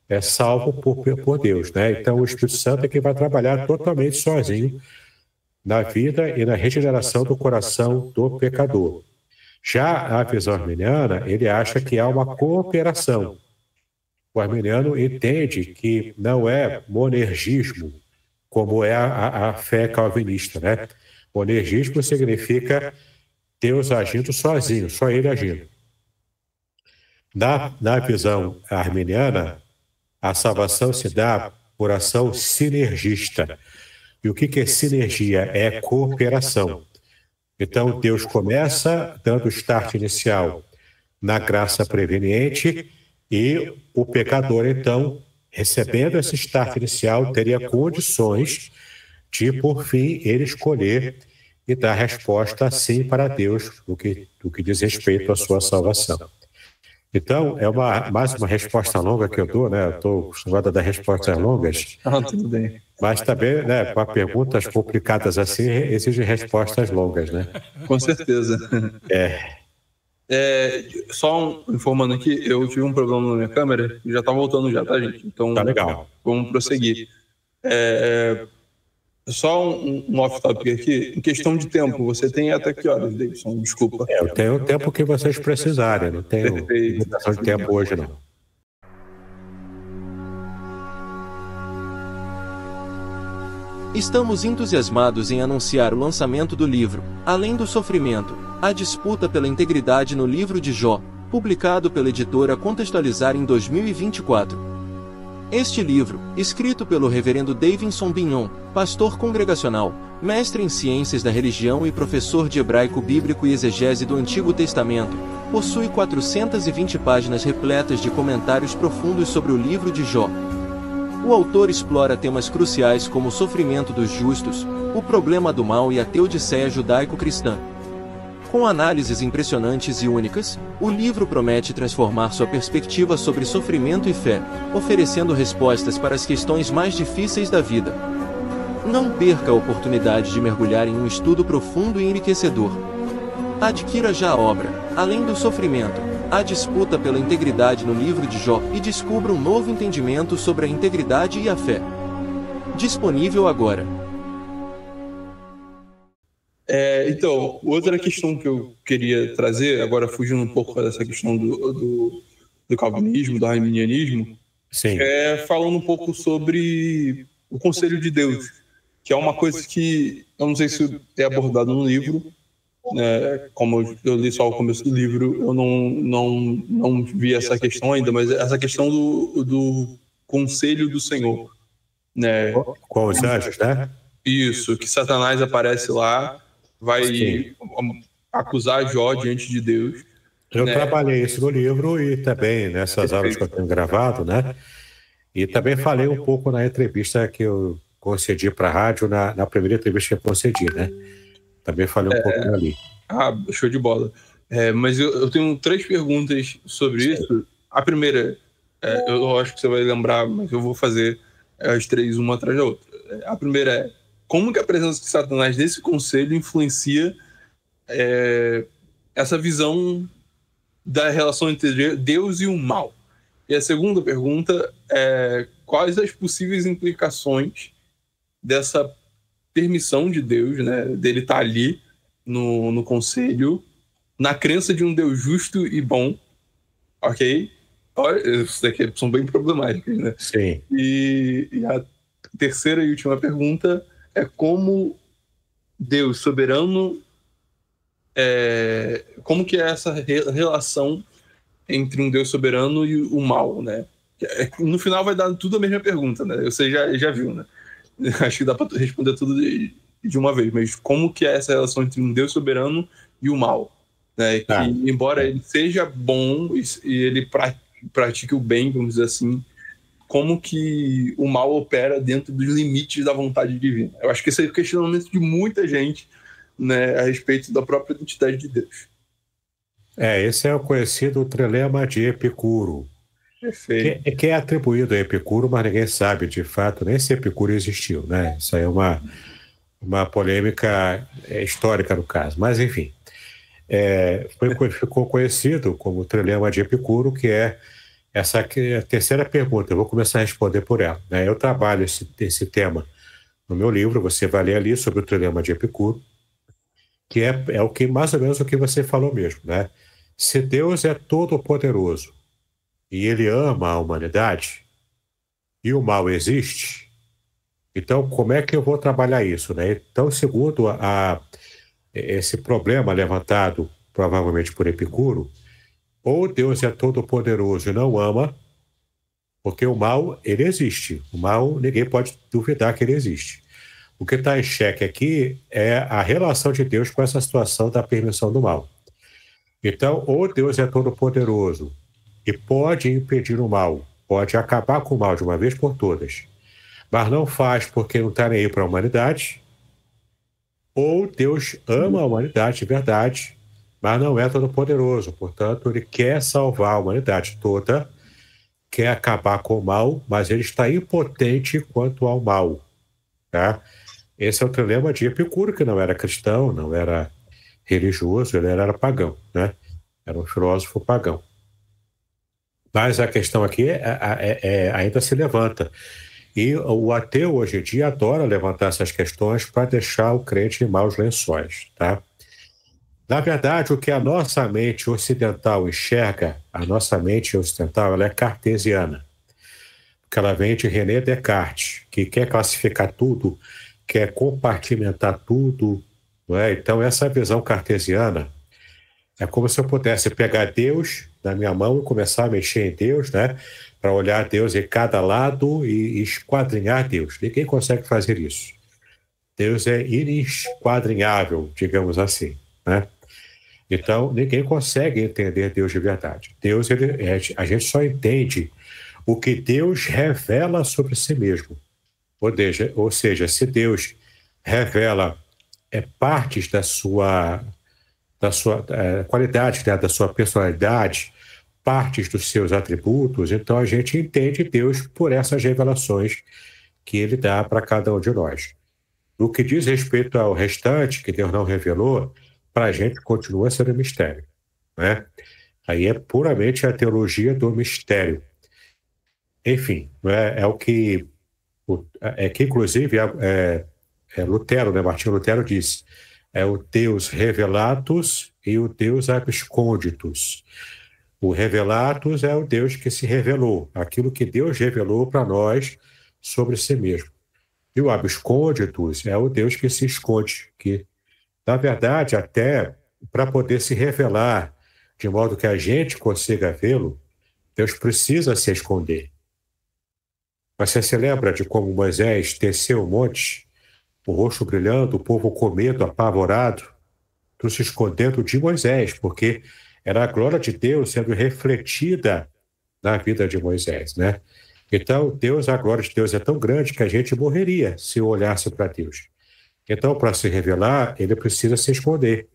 C: é, salvo por, por Deus. Né? né? Então, então o Espírito Santo é que vai trabalhar totalmente sozinho na vida e na regeneração do coração do pecador. Já a visão arminiana, ele acha que há uma cooperação. O arminiano entende que não é monergismo, como é a, a fé calvinista, né? Monergismo significa Deus agindo sozinho, só ele agindo. Na, na visão arminiana, a salvação se dá por ação sinergista. E o que, é sinergia? É, é cooperação. Então, então Deus começa dando o start inicial na graça preveniente e o pecador, então, recebendo esse start inicial, teria condições de, por fim, ele escolher e dar resposta sim para Deus do que, do que diz respeito à sua salvação. Então, é uma, mais uma resposta longa que eu dou, né? estou acostumado a dar respostas longas. Ah, tudo bem. Mas também, né, as perguntas complicadas assim, exige respostas longas, né?
B: Com certeza. É. é só um, informando aqui, eu tive um problema na minha câmera, já está voltando já, tá, gente? Então, tá legal. Vamos prosseguir. É, é só um, um off-topic aqui. Em questão de tempo, você tem até que horas, Davidson?
C: Desculpa. É, eu tenho o tempo que vocês precisarem. Não tenho limitação de tempo hoje, não.
D: Estamos entusiasmados em anunciar o lançamento do livro, Além do Sofrimento, a disputa pela integridade no livro de Jó, publicado pela editora Contextualizar em 2024. Este livro, escrito pelo reverendo Davidson Bignon, pastor congregacional, mestre em ciências da religião e professor de hebraico bíblico e exegese do Antigo Testamento, possui 420 páginas repletas de comentários profundos sobre o livro de Jó, o autor explora temas cruciais como o sofrimento dos justos, o problema do mal e a teodiceia judaico-cristã. Com análises impressionantes e únicas, o livro promete transformar sua perspectiva sobre sofrimento e fé, oferecendo respostas para as questões mais difíceis da vida. Não perca a oportunidade de mergulhar em um estudo profundo e enriquecedor. Adquira já a obra, além do sofrimento, a disputa pela integridade no livro de Jó e descubra um novo entendimento sobre a integridade e a fé. Disponível agora.
B: É, então, outra questão que eu queria trazer, agora fugindo um pouco dessa questão do, do, do calvinismo, do arminianismo, Sim. é falando um pouco sobre o conselho de Deus, que é uma coisa que eu não sei se é abordado no livro, é, como eu li só o começo do livro, eu não, não, não vi essa questão ainda, mas essa questão do, do conselho do Senhor. Né? Qual os anjos, né? Isso, que Satanás aparece lá, vai Sim. acusar
C: Jó diante de Deus. Eu né? trabalhei isso no livro e também nessas aulas que eu tenho gravado, né? E também falei um pouco na entrevista que eu concedi para a rádio, na, na primeira entrevista que eu concedi, né? Também falei um é... pouquinho ali.
B: Ah, show de bola. É, mas eu, eu, tenho três perguntas sobre Sim. isso. A primeira, é, eu acho que você vai lembrar, mas eu vou fazer é, as três uma atrás da outra. É, a primeira é como que a presença de Satanás nesse conselho influencia é, essa visão da relação entre Deus e o mal? E a segunda pergunta é quais as possíveis implicações dessa permissão de Deus, né? Dele estar tá ali no, no conselho, na crença de um Deus justo e bom, ok? Olha, isso daqui são bem problemáticas, né? Sim. E, e a terceira e última pergunta é como Deus soberano é, como que é essa re relação entre um Deus soberano e o mal, né? É, no final vai dar tudo a mesma pergunta, né? Você já, já viu, né? acho que dá para responder tudo de, de uma vez, mas como que é essa relação entre um Deus soberano e o mal? Né? Que, tá. embora é. ele seja bom e, e ele pra, pratique o bem, vamos dizer assim, como que o mal opera dentro dos limites da vontade divina? Eu acho que esse é o questionamento de muita gente né, a respeito da própria identidade de
C: Deus. É, esse é o conhecido trilema de Epicuro, que, que é atribuído a Epicuro, mas ninguém sabe de fato nem se Epicuro existiu, né? Isso aí é uma, uma polêmica é, histórica no caso, mas enfim. É, foi, ficou conhecido como o trilema de Epicuro, que é essa a terceira pergunta. Eu vou começar a responder por ela. Né? Eu trabalho esse, esse tema no meu livro, você vai ler ali sobre o trilema de Epicuro, que é, é o que mais ou menos o que você falou mesmo, né? Se Deus é todo poderoso, e ele ama a humanidade, e o mal existe, então como é que eu vou trabalhar isso? Né? Então, segundo a, a esse problema levantado provavelmente por Epicuro, ou Deus é todo poderoso e não ama, porque o mal ele existe. O mal ninguém pode duvidar que ele existe. O que está em xeque aqui é a relação de Deus com essa situação da permissão do mal. Então, ou Deus é todo poderoso e pode impedir o mal, pode acabar com o mal de uma vez por todas, mas não faz porque não está nem aí para a humanidade, ou Deus ama a humanidade de verdade, mas não é todo-poderoso, portanto, ele quer salvar a humanidade toda, quer acabar com o mal, mas ele está impotente quanto ao mal. Tá? Esse é o problema de Epicuro, que não era cristão, não era religioso, ele era pagão, né? era um filósofo pagão. Mas a questão aqui é é, é, é, é, ainda se levanta. E o ateu hoje em dia adora levantar essas questões para deixar o crente em maus lençóis, tá? Na verdade, o que a nossa mente ocidental enxerga, a nossa mente ocidental, ela é cartesiana. Porque ela vem de René Descartes, que quer classificar tudo, quer compartimentar tudo. Não é? Então, essa visão cartesiana é como se eu pudesse pegar Deus na minha mão, começar a mexer em Deus, né? Para olhar Deus em cada lado e esquadrinhar Deus. Ninguém consegue fazer isso. Deus é inesquadrinhável, digamos assim, né? Então, ninguém consegue entender Deus de verdade. Deus, ele, a gente só entende o que Deus revela sobre si mesmo. Ou seja, ou seja se Deus revela é, partes da sua, da sua é, qualidade, né, da sua personalidade, partes dos seus atributos, então a gente entende Deus por essas revelações que ele dá para cada um de nós. No que diz respeito ao restante, que Deus não revelou, para a gente continua sendo mistério. Né? Aí é puramente a teologia do mistério. Enfim, é, é o que. É que, inclusive, é, é, é Lutero, né? Martinho Lutero disse: é o Deus revelatus e o Deus absconditus. O revelatus é o Deus que se revelou, aquilo que Deus revelou para nós sobre si mesmo. E o absconditus é o Deus que se esconde, que, na verdade, até para poder se revelar de modo que a gente consiga vê-lo, Deus precisa se esconder. Mas você se lembra de como Moisés desceu o monte, o rosto brilhando, o povo com medo, apavorado, tudo se escondendo de Moisés, porque era a glória de Deus sendo refletida na vida de Moisés, né? Então, Deus, a glória de Deus é tão grande que a gente morreria se olhasse para Deus. Então, para se revelar, ele precisa se esconder.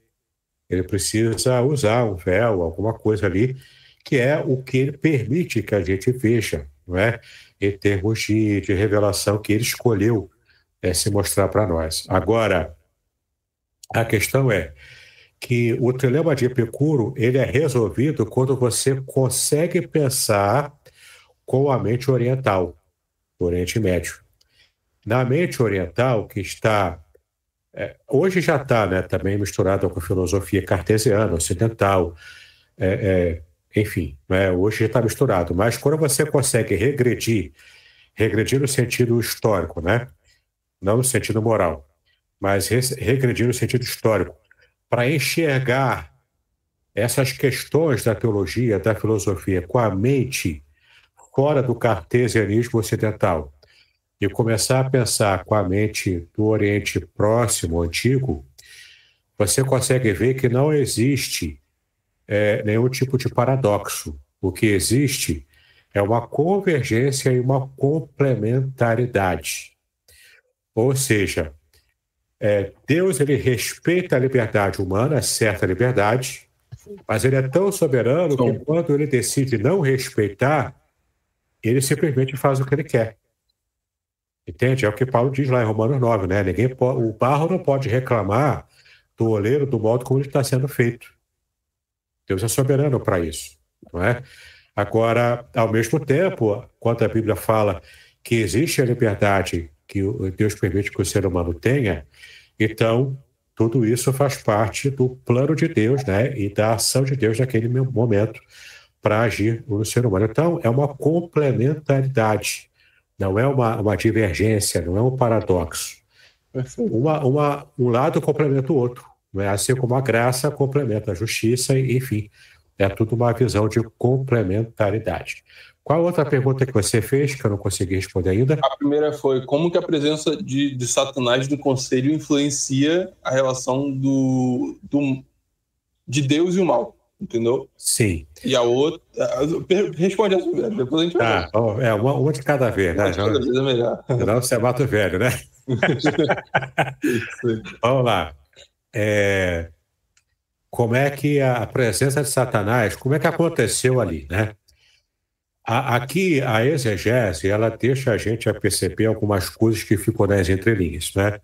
C: Ele precisa usar um véu, alguma coisa ali, que é o que ele permite que a gente veja, não é? Em termos de, de revelação que ele escolheu é, se mostrar para nós. Agora, a questão é, que o trilema de Epicuro ele é resolvido quando você consegue pensar com a mente oriental, do Oriente Médio. Na mente oriental, que está. É, hoje já está né, também misturada com filosofia cartesiana, ocidental, é, é, enfim, né, hoje está misturado. Mas quando você consegue regredir, regredir no sentido histórico, né, não no sentido moral, mas regredir no sentido histórico, para enxergar essas questões da teologia, da filosofia, com a mente fora do cartesianismo ocidental e começar a pensar com a mente do Oriente Próximo, antigo, você consegue ver que não existe é, nenhum tipo de paradoxo. O que existe é uma convergência e uma complementaridade. Ou seja, é, Deus ele respeita a liberdade humana, é certa liberdade, mas ele é tão soberano Som. que quando ele decide não respeitar, ele simplesmente faz o que ele quer. Entende? É o que Paulo diz lá em Romanos 9, né? Ninguém pode, o barro não pode reclamar do oleiro do modo como ele está sendo feito. Deus é soberano para isso, não é? Agora, ao mesmo tempo, quando a Bíblia fala que existe a liberdade que Deus permite que o ser humano tenha. Então, tudo isso faz parte do plano de Deus né, e da ação de Deus naquele momento para agir no ser humano. Então, é uma complementaridade, não é uma, uma divergência, não é um paradoxo. Uma, uma, um lado complementa o outro, É assim como a graça complementa a justiça, enfim. É tudo uma visão de complementaridade. Qual outra pergunta que você fez que eu não consegui responder ainda?
B: A primeira foi como que a presença de, de Satanás no conselho influencia a relação do, do de Deus e o mal, entendeu? Sim. E a outra responde essa depois a gente
C: vai. Tá, ver. é uma, uma de cada vez, né? Uma de cada vez é melhor. Não, você mata o velho, né? Vamos lá. É, como é que a presença de Satanás, como é que aconteceu ali, né? aqui, a exegese, ela deixa a gente a perceber algumas coisas que ficam nas entrelinhas, né?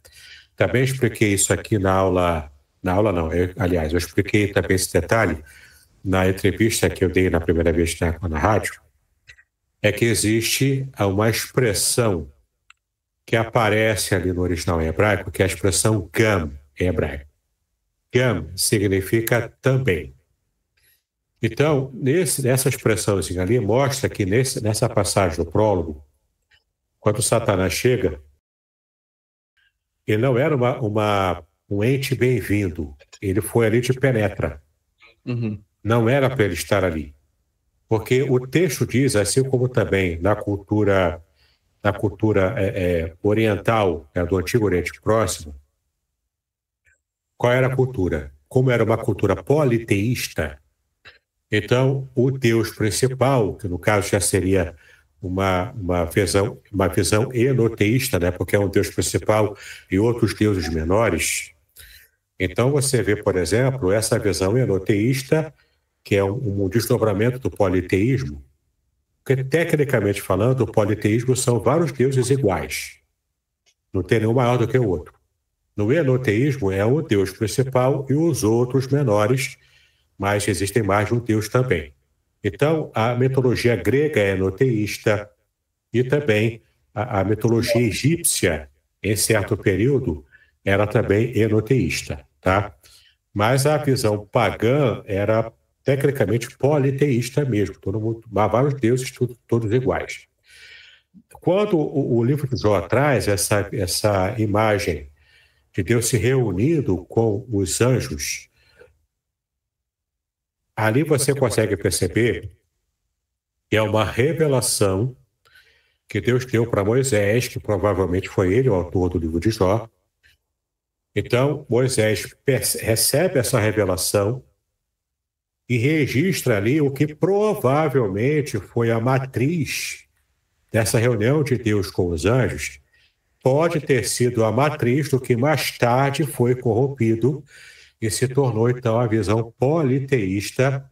C: Também expliquei isso aqui na aula, na aula não, eu, aliás, eu expliquei também esse detalhe na entrevista que eu dei na primeira vez na, na rádio, é que existe uma expressão que aparece ali no original em hebraico, que é a expressão gam em hebraico. Gam significa também. Então, nesse, essa expressão assim, ali mostra que nesse, nessa passagem do prólogo, quando Satanás chega, ele não era uma, uma um ente bem-vindo, ele foi ali de penetra. Uhum. Não era para ele estar ali. Porque o texto diz, assim como também na cultura na cultura é, é, oriental, é, do Antigo Oriente Próximo, qual era a cultura? Como era uma cultura politeísta, então, o Deus principal, que no caso já seria uma, uma, visão, uma visão enoteísta, né? porque é um Deus principal e outros deuses menores. Então, você vê, por exemplo, essa visão enoteísta, que é um, um desdobramento do politeísmo, porque, tecnicamente falando, o politeísmo são vários deuses iguais. Não tem nenhum maior do que o outro. No enoteísmo, é o um deus principal e os outros menores, mas existem mais judeus um Deus também. Então, a mitologia grega é noteísta e também a, a mitologia egípcia, em certo período, era também enoteísta, tá? Mas a visão pagã era tecnicamente politeísta mesmo, todo mundo, vários deuses tudo, todos iguais. Quando o, o livro de Jó traz essa, essa imagem de Deus se reunindo com os anjos, ali você consegue perceber que é uma revelação que Deus deu para Moisés, que provavelmente foi ele o autor do livro de Jó. Então, Moisés recebe essa revelação e registra ali o que provavelmente foi a matriz dessa reunião de Deus com os anjos. Pode ter sido a matriz do que mais tarde foi corrompido e se tornou então a visão politeísta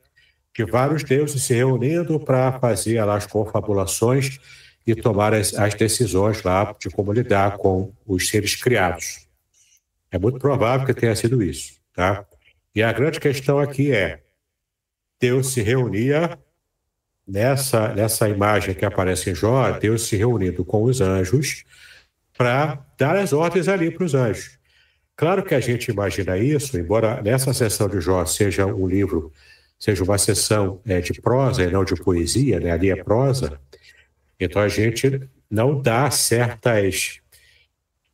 C: de vários deuses se reunindo para fazer as confabulações e tomar as, as, decisões lá de como lidar com os seres criados. É muito provável que tenha sido isso, tá? E a grande questão aqui é: Deus se reunia nessa nessa imagem que aparece em Jó, Deus se reunindo com os anjos para dar as ordens ali para os anjos. Claro que a gente imagina isso, embora nessa sessão de Jó seja um livro, seja uma sessão é, de prosa e não né, de poesia, né? ali é, é prosa, então a gente não dá certas,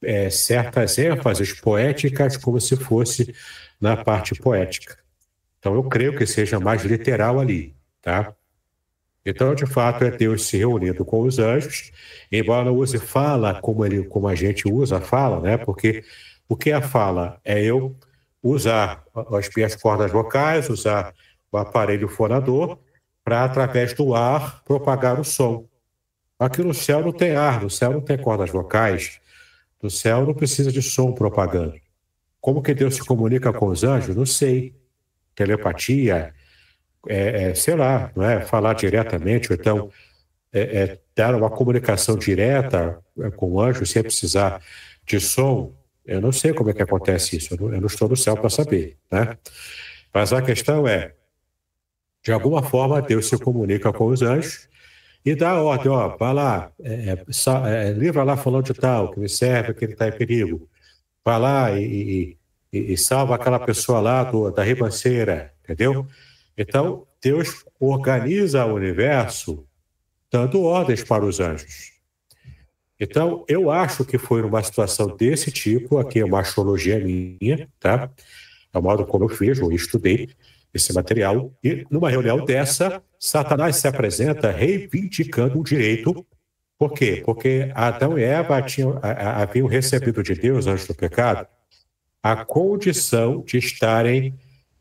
C: é, certas ênfases poéticas como se fosse na parte poética. Então eu creio que seja mais literal ali, tá? tá? Então, então, de fato, é, é Deus se reunindo com os anjos, embora use fala como, ele, como a gente usa fala, né? né? Porque o que é a fala? É eu usar as minhas cordas vocais, usar o aparelho fonador para, através do ar, propagar o som. Aqui no céu não tem ar, no céu não tem cordas vocais, no céu não precisa de som propagando. Como que Deus se comunica com os anjos? Não sei. Telepatia, é, é, sei lá, não é? falar diretamente, ou então é, é dar uma comunicação direta é, com o anjo sem precisar de som. Eu não sei como é que acontece isso, eu não, eu não estou no céu para saber. Né? Mas a questão é, de alguma forma, Deus se comunica com os anjos e dá ordem, ó, vai lá, é, é, é livra lá falando de tal, que me serve, que ele está em perigo. Vai lá e, e, e, salva aquela pessoa lá do, da ribanceira, entendeu? Então, Deus organiza o universo dando ordens para os anjos. Então, eu acho que foi numa situação desse tipo, aqui é uma astrologia minha, tá? É o modo como eu fiz, eu estudei esse material. E numa reunião dessa, Satanás se apresenta reivindicando o direito. Por quê? Porque Adão e Eva tinham, haviam recebido de Deus, antes do pecado, a condição de estarem,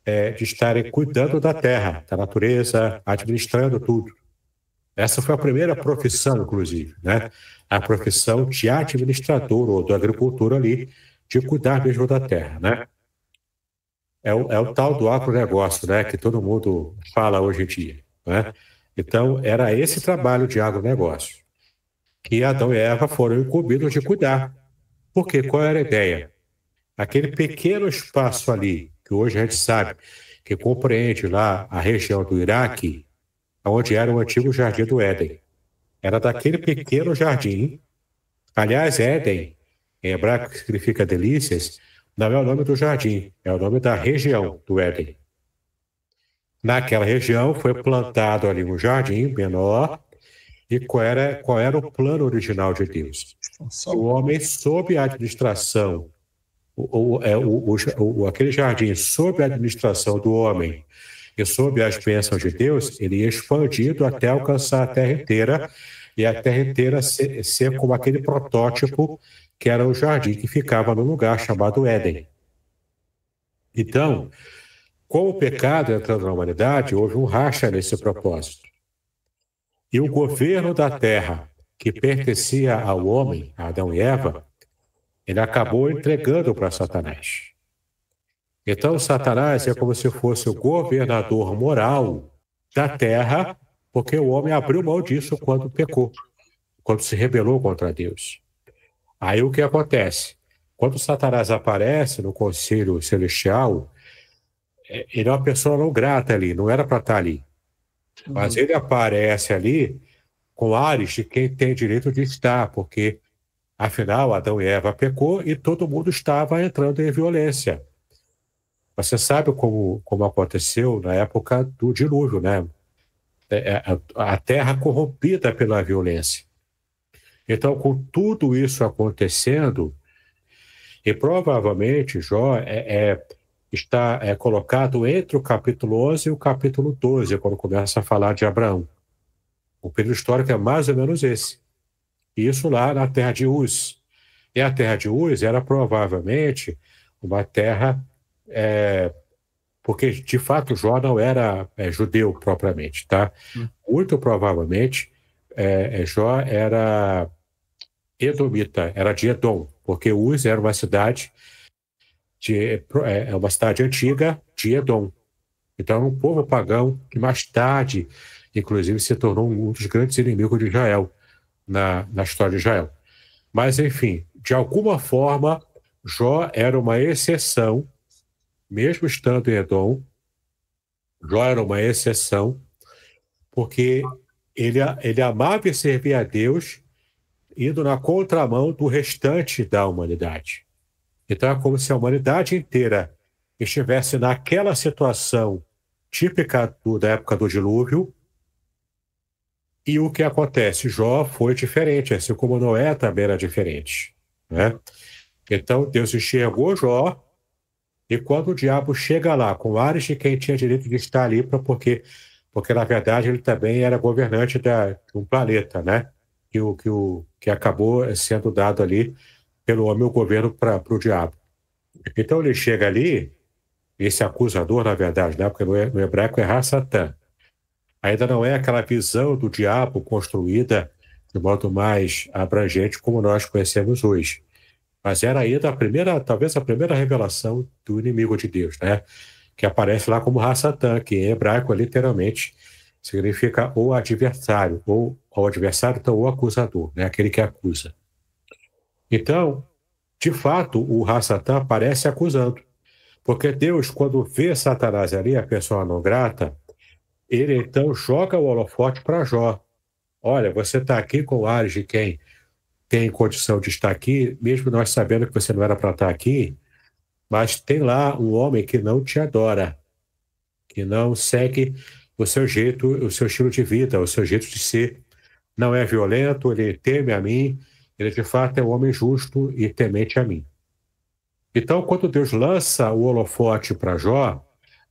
C: é, de estarem cuidando da terra, da natureza, administrando tudo. Essa foi a primeira profissão, inclusive, né? a profissão de administrador ou do agricultor ali, de cuidar mesmo da terra, né? É o, é o tal do agronegócio, né? Que todo mundo fala hoje em dia, né? Então, era esse trabalho de agronegócio que Adão e Eva foram incumbidos de cuidar. Porque qual era a ideia? Aquele pequeno espaço ali, que hoje a gente sabe que compreende lá a região do Iraque, onde era o antigo Jardim do Éden era daquele pequeno jardim. Aliás, Éden, em hebraico que significa delícias, não é o nome do jardim, é o nome da região do Éden. Naquela região foi plantado ali um jardim menor, e qual era, qual era o plano original de Deus. O homem, sob a administração, o, é, o, o, o aquele jardim sob a administração do homem, que, sob as bênçãos de Deus, iria é expandido até alcançar a terra inteira e a terra inteira ser, ser como aquele protótipo que era o jardim que ficava no lugar chamado Éden. Então, com o pecado entrando na humanidade, houve um racha nesse propósito. E o governo da terra, que pertencia ao homem, Adão e Eva, ele acabou entregando para Satanás. Então, Satanás é como se fosse o governador moral da terra, porque o homem abriu mão disso quando pecou, quando se rebelou contra Deus. Aí o que acontece? Quando Satanás aparece no conselho celestial, é, ele é uma pessoa não grata ali, não era para estar tá ali. Mas uhum. ele aparece ali com ares de quem tem direito de estar, porque afinal Adão e Eva pecou e todo mundo estava entrando em violência. Você sabe como, como aconteceu na época do dilúvio, né? É, é, a, terra corrompida pela violência. Então, com tudo isso acontecendo, e provavelmente Jó é, é está é, colocado entre o capítulo 11 e o capítulo 12, quando começa a falar de Abraão. O período histórico é mais ou menos esse. isso lá na terra de Uz. E a terra de Uz era provavelmente uma terra é, porque de fato Jó não era é, judeu propriamente, tá? Hum. Muito provavelmente é, é, Jó era edomita, era de Edom, porque Uz era uma cidade de, é, é uma cidade antiga de Edom. Então era um povo pagão que mais tarde, inclusive, se tornou um dos grandes inimigos de Israel na, na história de Israel. Mas enfim, de alguma forma, Jó era uma exceção mesmo estando em Edom, Jó era uma exceção, porque ele, ele amava e servia a Deus, indo na contramão do restante da humanidade. Então, é como se a humanidade inteira estivesse naquela situação típica do, da época do dilúvio, e o que acontece? Jó foi diferente, assim como Noé também era diferente. Né? Então, Deus enxergou Jó e quando o diabo chega lá com ares de quem tinha direito de estar ali, porque, porque na verdade ele também era governante da, de um planeta, né? Que, o, que, o, que acabou sendo dado ali pelo homem o governo para o diabo. Então ele chega ali, esse acusador, na verdade, né? porque no hebraico é Rassatã. Ainda não é aquela visão do diabo construída de modo mais abrangente como nós conhecemos hoje mas era ainda a primeira, talvez a primeira revelação do inimigo de Deus, né? Que aparece lá como Hassatan, que em hebraico literalmente significa o adversário, ou o adversário, então o acusador, né? Aquele que acusa. Então, de fato, o Hassatan aparece acusando. Porque Deus, quando vê Satanás ali, a pessoa não grata, ele então joga o holofote para Jó. Olha, você está aqui com o ar de quem tem condição de estar aqui, mesmo nós sabendo que você não era para estar aqui, mas tem lá um homem que não te adora, que não segue o seu jeito, o seu estilo de vida, o seu jeito de ser. Não é violento, ele teme a mim, ele de fato é um homem justo e temente a mim. Então, quando Deus lança o holofote para Jó,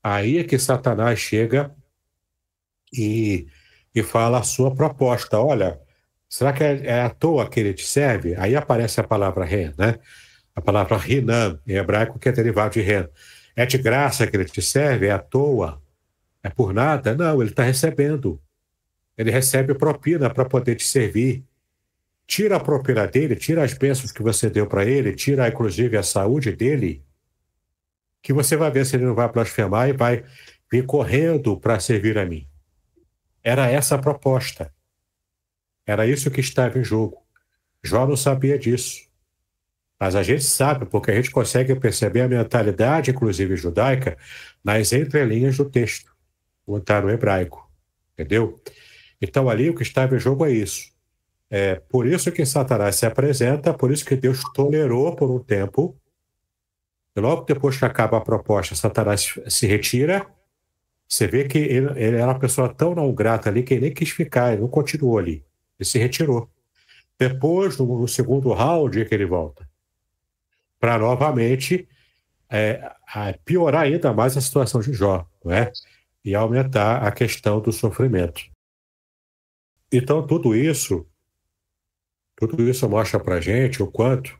C: aí é que Satanás chega e, e fala a sua proposta: olha, Será que é, é, à toa que ele te serve? Aí aparece a palavra ren, né? A palavra rinam, em hebraico, que é derivado de ren. É de graça que ele te serve? É à toa? É por nada? Não, ele está recebendo. Ele recebe propina para poder te servir. Tira a propina dele, tira as bênçãos que você deu para ele, tira inclusive a saúde dele, que você vai ver se ele não vai blasfemar e vai vir correndo para servir a mim. Era essa a proposta. Era isso que estava em jogo. Jó não sabia disso. Mas a gente sabe, porque a gente consegue perceber a mentalidade, inclusive judaica, nas entrelinhas do texto, o no hebraico. Entendeu? Então, ali o que estava em jogo é isso. É por isso que Satanás se apresenta, por isso que Deus tolerou por um tempo. E logo depois que acaba a proposta, Satanás se retira. Você vê que ele, ele era uma pessoa tão não grata ali que ele nem quis ficar, ele não continuou ali. Ele se retirou. Depois, no, segundo round, é que ele volta. Para novamente é, piorar ainda mais a situação de Jó, não é? E aumentar a questão do sofrimento. Então, tudo isso, tudo isso mostra para gente o quanto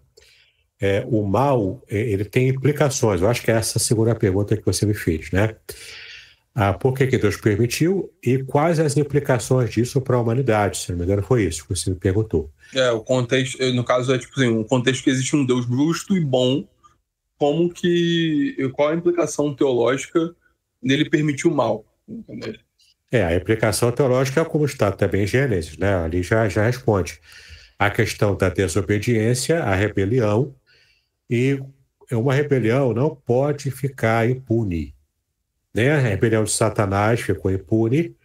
C: é, o mal é, ele tem implicações. Eu acho que é essa a segunda pergunta que você me fez, né? ah, por que, que Deus permitiu e quais as implicações disso para a humanidade. Se não me engano, foi isso que você me perguntou.
B: É, o contexto, no caso, é tipo assim, um contexto que existe um Deus justo e bom, como que. qual a implicação teológica dele permitir o mal? Entendeu?
C: É, a implicação teológica é como está também em Gênesis, né? Ali já, já responde. A questão da desobediência, a rebelião, e uma rebelião não pode ficar impune né? A rebelião de Satanás ficou impune.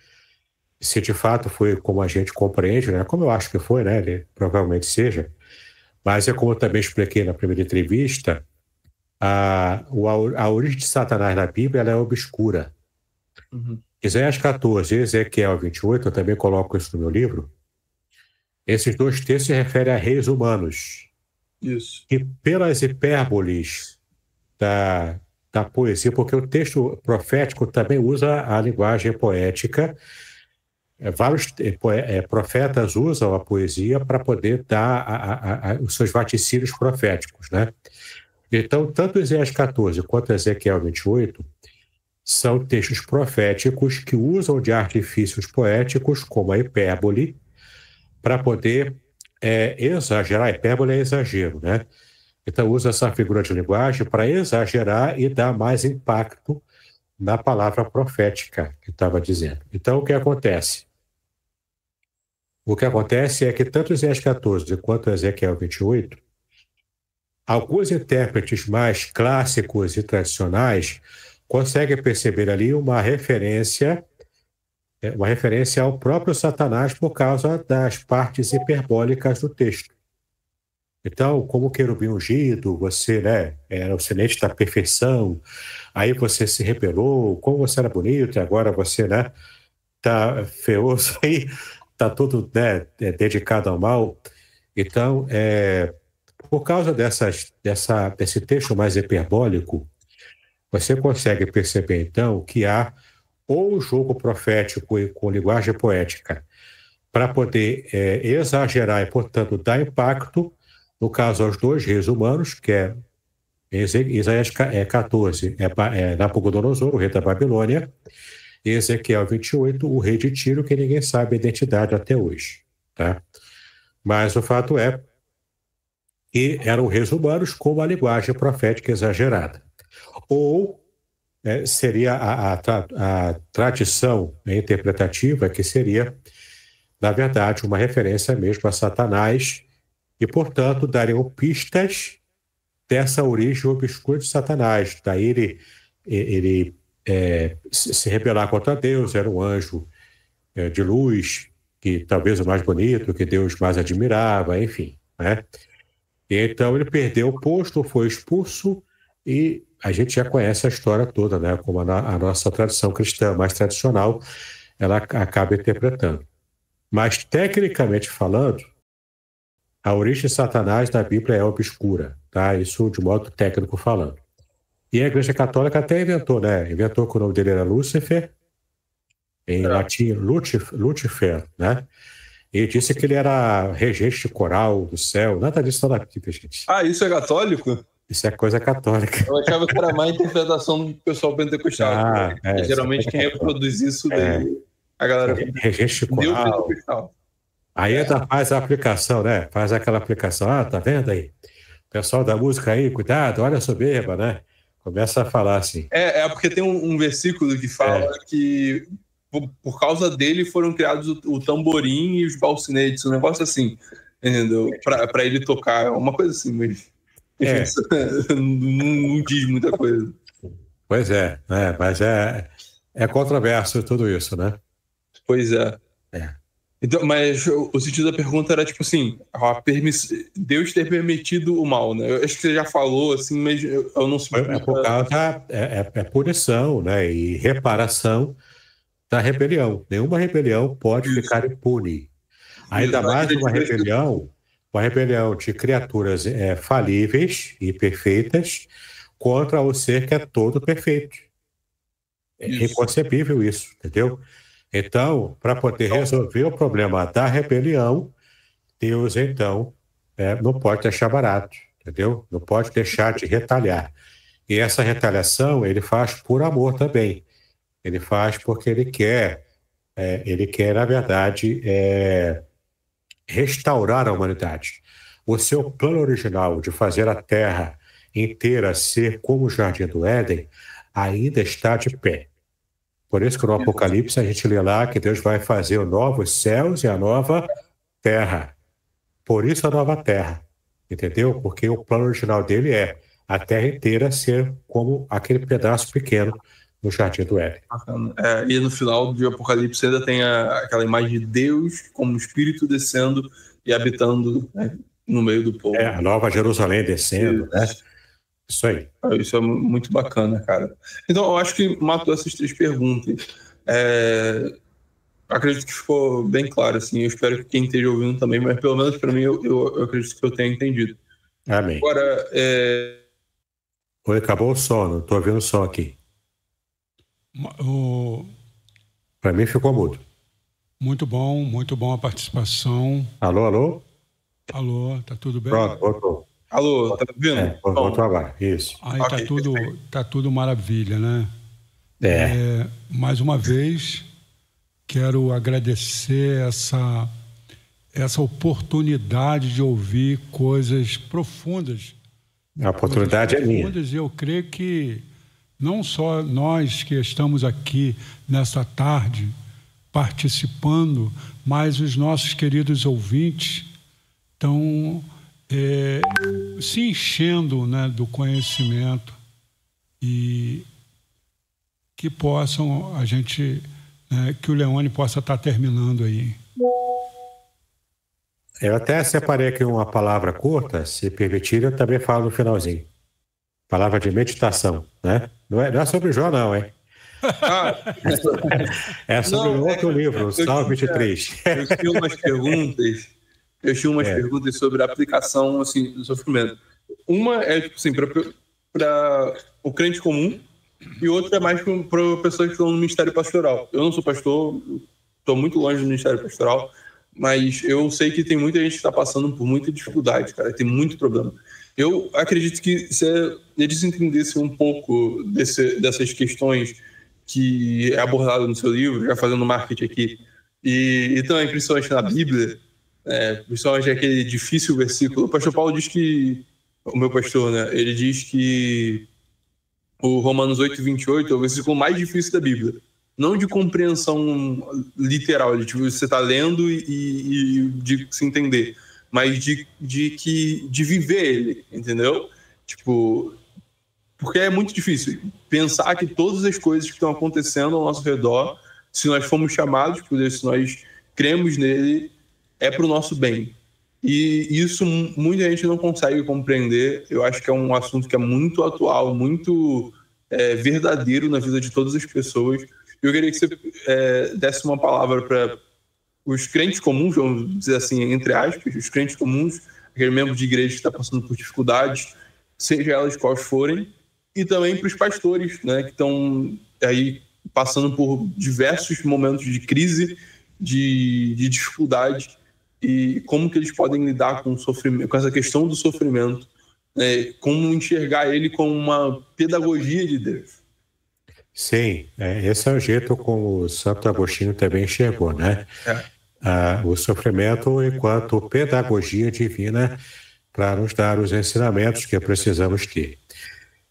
C: Se de fato foi como a gente compreende, né? como eu acho que foi, né? Ele provavelmente seja. Mas é como eu também expliquei na primeira entrevista, a, a origem de Satanás na Bíblia ela é obscura. Uhum. Isaías 14 e Ezequiel 28, eu também coloco isso no meu livro, esses dois textos se referem a reis humanos. Isso. Que pelas hipérboles da da poesia, porque o texto profético também usa a linguagem poética. É, vários é, é, profetas usam a poesia para poder dar a, a, a, os seus vaticínios proféticos, né? Então, tanto Isaías 14 quanto Ezequiel 28 são textos proféticos que usam de artifícios poéticos, como a hipérbole, para poder é, exagerar. A hipérbole é exagero, né? Então, usa essa figura de linguagem para exagerar e dar mais impacto na palavra profética que estava dizendo. Então, o que acontece? O que acontece é que tanto Isaías 14 quanto Ezequiel 28, alguns intérpretes mais clássicos e tradicionais conseguem perceber ali uma referência é, uma referência ao próprio Satanás por causa das partes hiperbólicas do texto. Então, como querubim ungido, você né, era o semente da perfeição, aí você se rebelou, como você era bonito, e agora você né, tá feioso aí, tá todo né, é, dedicado ao mal. Então, é, por causa dessas, dessa, desse texto mais hiperbólico, você consegue perceber, então, que há ou um jogo profético e com linguagem poética para poder é, exagerar e, portanto, dar impacto no caso, aos dois reis humanos, que é Isaías 14, é, é, é Nabucodonosor, o rei da Babilônia, e Ezequiel 28, o rei de Tiro, que ninguém sabe a identidade até hoje. Tá? Mas o fato é que eram reis humanos com uma linguagem profética exagerada. Ou é, seria a, a, a, tradição interpretativa que seria, na verdade, uma referência mesmo a Satanás e, portanto, dariam pistas dessa origem obscura de Satanás. Daí ele, ele é, se rebelar contra Deus, era um anjo é, de luz, que talvez o mais bonito, que Deus mais admirava, enfim. Né? Então ele perdeu o posto, foi expulso e a gente já conhece a história toda, né? Como a, a nossa tradição cristã mais tradicional ela acaba interpretando. Mas tecnicamente falando, a origem de Satanás na Bíblia é obscura, tá? Isso de modo técnico falando. E a Igreja Católica até inventou, né? Inventou que o nome dele era Lúcifer, em é. latim Lúcifer, né? E disse que ele era regente coral do céu, nada disso está na Bíblia, gente. Ah, isso é católico? Isso é coisa católica.
B: Eu achava que era má interpretação do pessoal pentecostal. Ah, é, geralmente é quem
C: reproduz isso, é, a galera. Regente coral. Pentecostal. Aí ainda é, faz a aplicação, né? Faz aquela aplicação, ah, tá vendo aí? Pessoal da música aí, cuidado, olha a soberba, né? Começa a falar assim.
B: É, é porque tem um, um versículo que fala é. que por, por, causa dele foram criados o, o tamborim e os balsinetes, um negócio assim, entendeu? Pra, pra ele tocar, é uma coisa assim, mas é.
C: não, não diz muita coisa. Pois é, né? mas é, é controverso tudo isso, né? Pois é. É.
B: Então, mas
C: o sentido da
B: pergunta era tipo assim, Deus ter permitido o mal, né? Eu acho que você já falou assim,
C: mas eu, não sei. É, é por causa é, é, é, punição, né? E reparação da rebelião. Nenhuma rebelião pode Isso. ficar impune.
A: Ainda mais uma
C: rebelião, uma rebelião de criaturas é, falíveis e perfeitas contra o ser que é todo perfeito. É inconcebível isso, entendeu? Então, para poder resolver o problema da rebelião, Deus, então, é, não pode deixar barato, entendeu? Não pode deixar de retalhar. E essa retaliação ele faz por amor também. Ele faz porque ele quer, é, ele quer, na verdade, é, é, restaurar a humanidade. O seu plano original de fazer a Terra inteira ser como o Jardim do Éden ainda está de pé. Por isso que no Apocalipse a gente lê lá que Deus vai fazer os novos céus e a nova terra. Por isso a nova terra, entendeu? Porque o plano original dele é a terra inteira ser como aquele pedaço pequeno no Jardim do Éden.
B: É, e no final do Apocalipse ainda tem a, aquela imagem de Deus como Espírito descendo e habitando né, no meio do povo. É,
C: a Nova Jerusalém descendo, né?
B: Isso aí. Ah, isso é muito bacana, cara. Então, eu acho que matou essas três perguntas. É... Acredito que ficou bem claro, assim. Eu espero que quem esteja ouvindo também, mas pelo menos para mim, eu, eu, eu, acredito que eu tenha entendido. Amém. Agora, é...
C: Oi, acabou o som, não estou ouvindo o som aqui.
A: O...
C: Para mim ficou mudo.
A: Muito bom, muito bom a participação. Alô, alô? Alô, tá tudo bem? Pronto,
C: voltou. Alô, tá vendo? É, voltou isso. Aí tá okay. tá, tudo,
A: tá tudo maravilha, né? É. é. Mais uma vez, quero agradecer essa, essa oportunidade de ouvir coisas profundas.
C: A oportunidade é coisas é
A: profundas, e Eu creio que não só nós que estamos aqui nesta tarde participando, mas os nossos queridos ouvintes. estão é, se enchendo né, do conhecimento e que possam a gente, né, que o Leone possa estar tá terminando aí.
C: Eu até separei aqui uma palavra curta, se permitir, eu também falo no finalzinho. Palavra de meditação, né? Não é, não é sobre Jó, não, hein? Ah. é sobre não, outro é, livro, Salmo 23.
B: Eu tenho umas perguntas eu tinha umas é. perguntas sobre a aplicação assim, do sofrimento. Uma é tipo, assim, para o crente comum e outra é mais para pessoas que estão no ministério pastoral. Eu não sou pastor, estou muito longe do ministério pastoral, mas eu sei que tem muita gente que está passando por muita dificuldade, cara, tem muito problema. Eu acredito que se eles é, é entendessem um pouco desse, dessas questões que é abordado no seu livro, já fazendo marketing aqui, e, e também principalmente na Bíblia, é, principalmente aquele é difícil versículo. O pastor Paulo diz que. O meu pastor, né? Ele diz que o Romanos 8, 28 é o versículo mais difícil da Bíblia. Não de compreensão literal, de tipo, você está lendo e, e, de se entender, mas de, de, que, de viver ele, entendeu? Tipo, porque é muito difícil pensar que todas as coisas que estão acontecendo ao nosso redor, se nós fomos chamados por Deus, se nós cremos nele, é para o nosso bem. E isso muita gente não consegue compreender. Eu acho que é um assunto que é muito atual, muito é, verdadeiro na vida de todas as pessoas. Eu queria que você é, desse uma palavra para os crentes comuns, vamos dizer assim, entre aspas, os crentes comuns, aquele membro de igreja que está passando por dificuldades, seja elas quais forem, e também para os pastores, né, que estão aí passando por diversos momentos de crise, de, de dificuldade e como que eles podem lidar com, sofrimento, com essa questão do sofrimento, né? como enxergar ele como uma pedagogia de Deus.
C: Sim, é, esse é o jeito como o Santo Agostinho também enxergou, né? É. Ah, o sofrimento enquanto pedagogia divina para nos dar os ensinamentos que precisamos ter.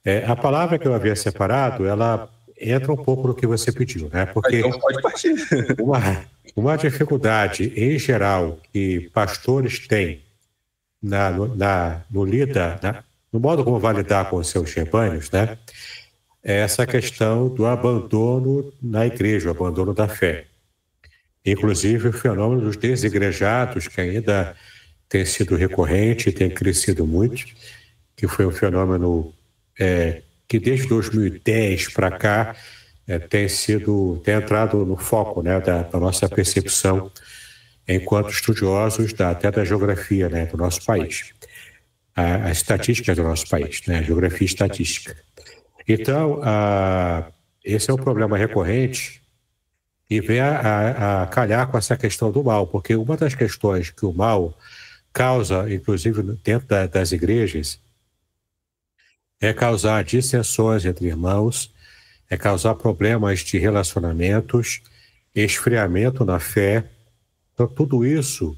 C: É, a palavra que eu havia separado, ela entra um pouco no que você pediu, né? Porque então pode partir. uma, uma dificuldade em geral que pastores têm na, na, no, lida, no modo como vai lidar com os seus rebanhos, né? É essa questão do abandono na igreja, o abandono da fé. Inclusive o fenômeno dos desigrejados, que ainda tem sido recorrente, tem crescido muito, que foi um fenômeno é, que desde 2010 para cá é, tem sido, tem entrado no foco né, da, da nossa percepção enquanto estudiosos da, até da geografia né, do nosso país, a, as estatísticas do nosso país, né, geografia e estatística. Então, a, esse é um problema recorrente e vem a, a, a, calhar com essa questão do mal, porque uma das questões que o mal causa, inclusive dentro da, das igrejas, é causar dissensões entre irmãos, é causar problemas de relacionamentos, esfriamento na fé. Então, tudo isso,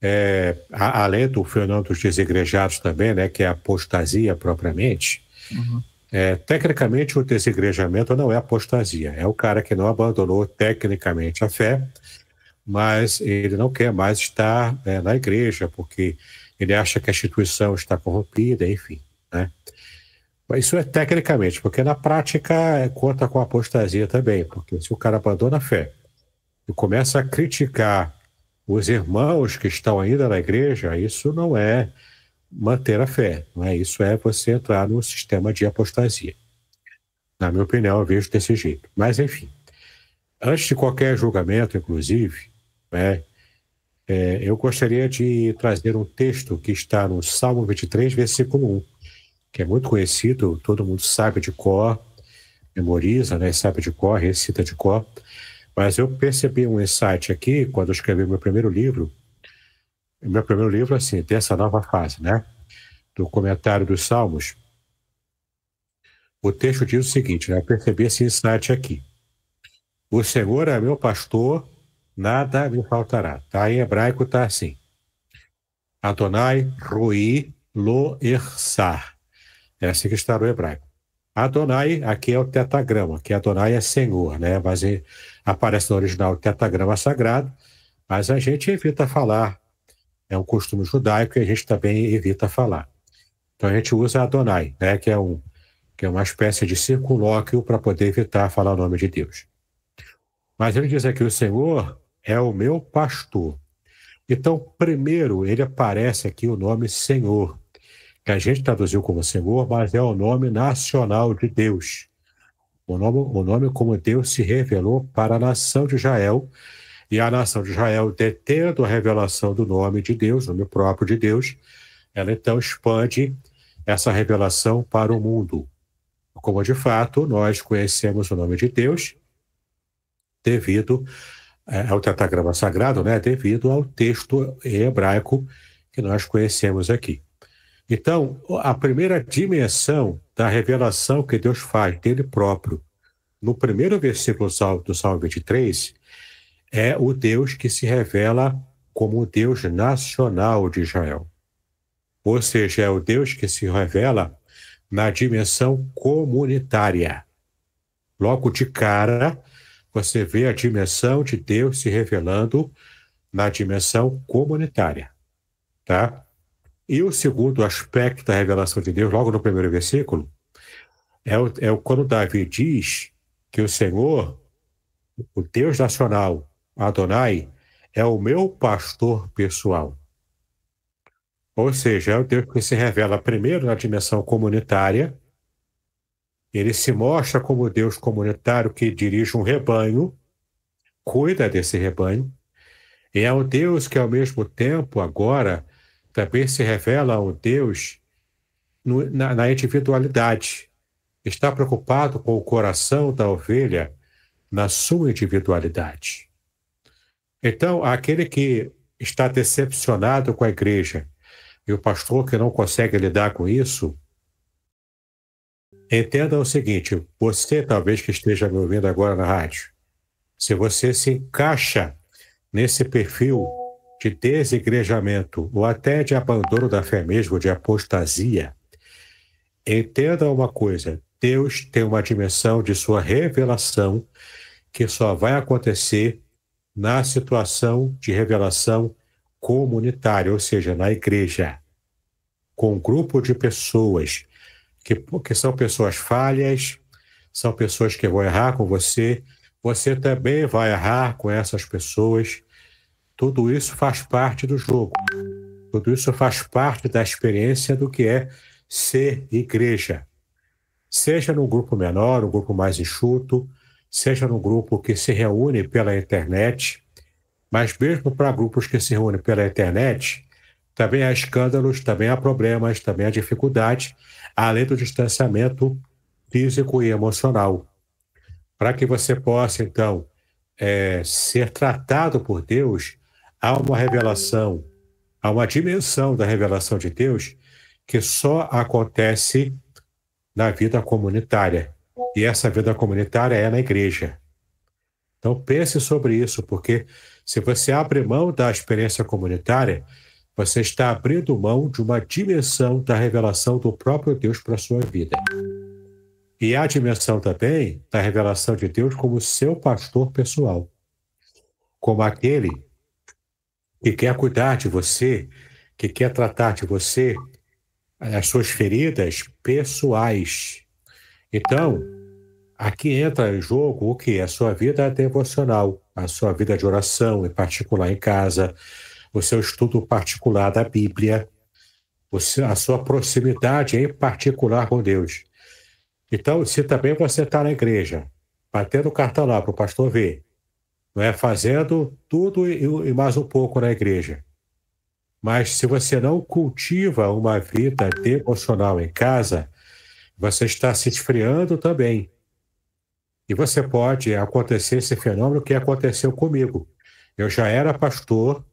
C: é, além do fenômeno dos desigrejados também, né, que é a apostasia propriamente, uhum. é, tecnicamente o desigrejamento não é apostasia, é o cara que não abandonou tecnicamente a fé, mas ele não quer mais estar é, na igreja, porque ele acha que a instituição está corrompida, enfim. Né? Isso é tecnicamente, porque na prática é conta com apostasia também, porque se o cara abandona a fé e começa a criticar os irmãos que estão ainda na igreja, isso não é manter a fé, não é? isso é você entrar no sistema de apostasia. Na minha opinião, eu vejo desse jeito. Mas, enfim, antes de qualquer julgamento, inclusive, né, é, eu gostaria de trazer um texto que está no Salmo 23, versículo 1 que é muito conhecido, todo mundo sabe de cor, memoriza, né, sabe de cor, recita de cor. Mas eu percebi um insight aqui quando eu escrevi meu primeiro livro. Meu primeiro livro, assim, dessa nova fase, né? Do comentário dos Salmos. O texto diz o seguinte, né? Eu percebi esse insight aqui. O Senhor é meu pastor, nada me faltará. Tá em hebraico, tá assim. Adonai Rui Lo Ersar. É assim que está no hebraico. Adonai, aqui é o tetagrama, que Adonai é Senhor, né? Mas aparece no original o tetagrama sagrado, mas a gente evita falar. É um costume judaico e a gente também evita falar. Então a gente usa Adonai, né? Que é, um, que é uma espécie de circunlóquio para poder evitar falar o nome de Deus. Mas ele diz aqui: o Senhor é o meu pastor. Então, primeiro, ele aparece aqui o nome Senhor que a gente traduziu como assim, Senhor, mas é o nome nacional de Deus. O nome, o nome como Deus se revelou para a nação de Israel, e a nação de Israel, detendo a revelação do nome de Deus, o nome próprio de Deus, ela então expande essa revelação para o mundo. Como de fato nós conhecemos o nome de Deus devido é, ao tetragrama sagrado, né? devido ao texto hebraico que nós conhecemos aqui. Então, a primeira dimensão da revelação que Deus faz dele próprio, no primeiro versículo do Salmo 23, é o Deus que se revela como o Deus nacional de Israel. Ou seja, é o Deus que se revela na dimensão comunitária. Logo de cara, você vê a dimensão de Deus se revelando na dimensão comunitária, tá? E o segundo aspecto da revelação de Deus, logo no primeiro versículo, é, o, é o, quando Davi diz que o Senhor, o Deus nacional, Adonai, é o meu pastor pessoal. Ou seja, é o Deus que se revela primeiro na dimensão comunitária, ele se mostra como Deus comunitário que dirige um rebanho, cuida desse rebanho, e é o Deus que, ao mesmo tempo, agora, também se revela ao Deus no, na, na individualidade. Está preocupado com o coração da ovelha na sua individualidade. Então, aquele que está decepcionado com a igreja e o pastor que não consegue lidar com isso, entenda o seguinte: você, talvez que esteja me ouvindo agora na rádio, se você se encaixa nesse perfil de desigrejamento ou até de abandono da fé mesmo, de apostasia, entenda uma coisa: Deus tem uma dimensão de sua revelação que só vai acontecer na situação de revelação comunitária, ou seja, na igreja, com um grupo de pessoas que, que são pessoas falhas, são pessoas que vão errar com você, você também vai errar com essas pessoas tudo isso faz parte do jogo. Tudo isso faz parte da experiência do que é ser igreja. Seja num grupo menor, um grupo mais enxuto, seja num grupo que se reúne pela internet, mas mesmo para grupos que se reúnem pela internet, também há escândalos, também há problemas, também há dificuldade, além do distanciamento físico e emocional. Para que você possa, então, é, ser tratado por Deus, há uma revelação, há uma dimensão da revelação de Deus que só acontece na vida comunitária. E essa vida comunitária é na igreja. Então pense sobre isso, porque se você abre mão da experiência comunitária, você está abrindo mão de uma dimensão da revelação do próprio Deus para a sua vida. E a dimensão também da revelação de Deus como seu pastor pessoal, como aquele que quer cuidar de você, que quer tratar de você, eh, as suas feridas pessoais. Então, aqui entra em jogo o que? A sua vida devocional, a sua vida de oração, em particular em casa, o seu estudo particular da Bíblia, a sua proximidade em particular com Deus. Então, se também você está na igreja, batendo o cartão lá para o pastor ver, é fazendo tudo e, e mais um pouco na igreja. Mas se você não cultiva uma vida devocional em casa, você está se esfriando também. E você pode acontecer esse fenômeno que aconteceu comigo. Eu já era pastor,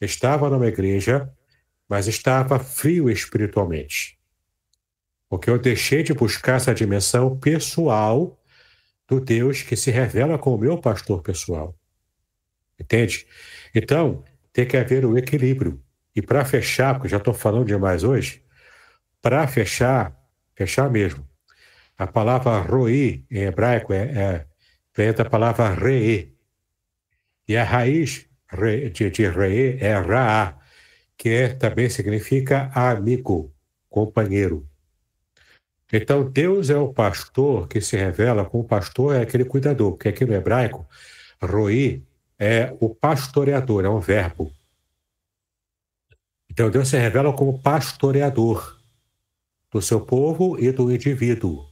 C: estava numa igreja, mas estava frio espiritualmente. Porque eu deixei de buscar essa dimensão pessoal do Deus que se revela como meu pastor pessoal. Entende? Então, tem que haver o um equilíbrio. E para fechar, porque já estou falando demais hoje, para fechar, fechar mesmo, a palavra roi em hebraico é, é, vem da palavra rei E a raiz de, de é ra, que é, também significa amigo, companheiro. Então, Deus é o pastor que se revela como pastor, é aquele cuidador, porque aqui no hebraico, roi é o pastoreador, é um verbo. Então, Deus se revela como pastoreador do seu povo e do indivíduo.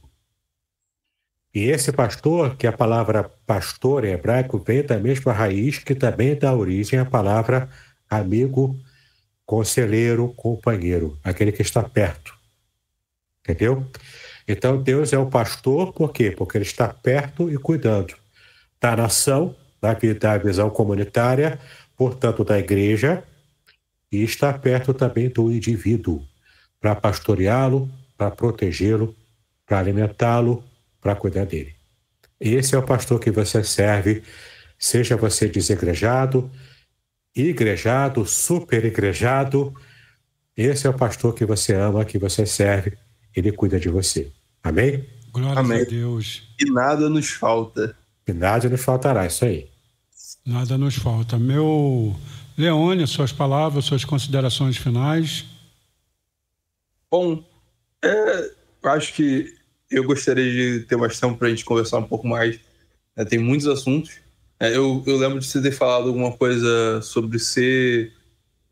C: E esse pastor, que a palavra pastor em hebraico vem da mesma raiz que também dá origem à palavra amigo, conselheiro, companheiro, aquele que está perto. Entendeu? Então Deus é o pastor, por quê? Porque ele está perto e cuidando da nação, da, da visão comunitária, portanto, da igreja, e está perto também do indivíduo, para pastoreá-lo, para protegê-lo, para alimentá-lo, para cuidar dele. Esse é o pastor que você serve, seja você desegrejado, igrejado, super igrejado, esse é o pastor que você ama, que você serve, ele cuida de você. Amém? Glória a Deus. E nada nos falta. E nada nos faltará, isso
A: aí. Nada nos falta. Meu Leone, suas palavras, suas considerações finais.
B: Bom, é, acho que eu gostaria de ter mais tempo para a gente conversar um pouco mais. É, tem muitos assuntos. É, eu, eu, lembro de você ter falado alguma coisa sobre ser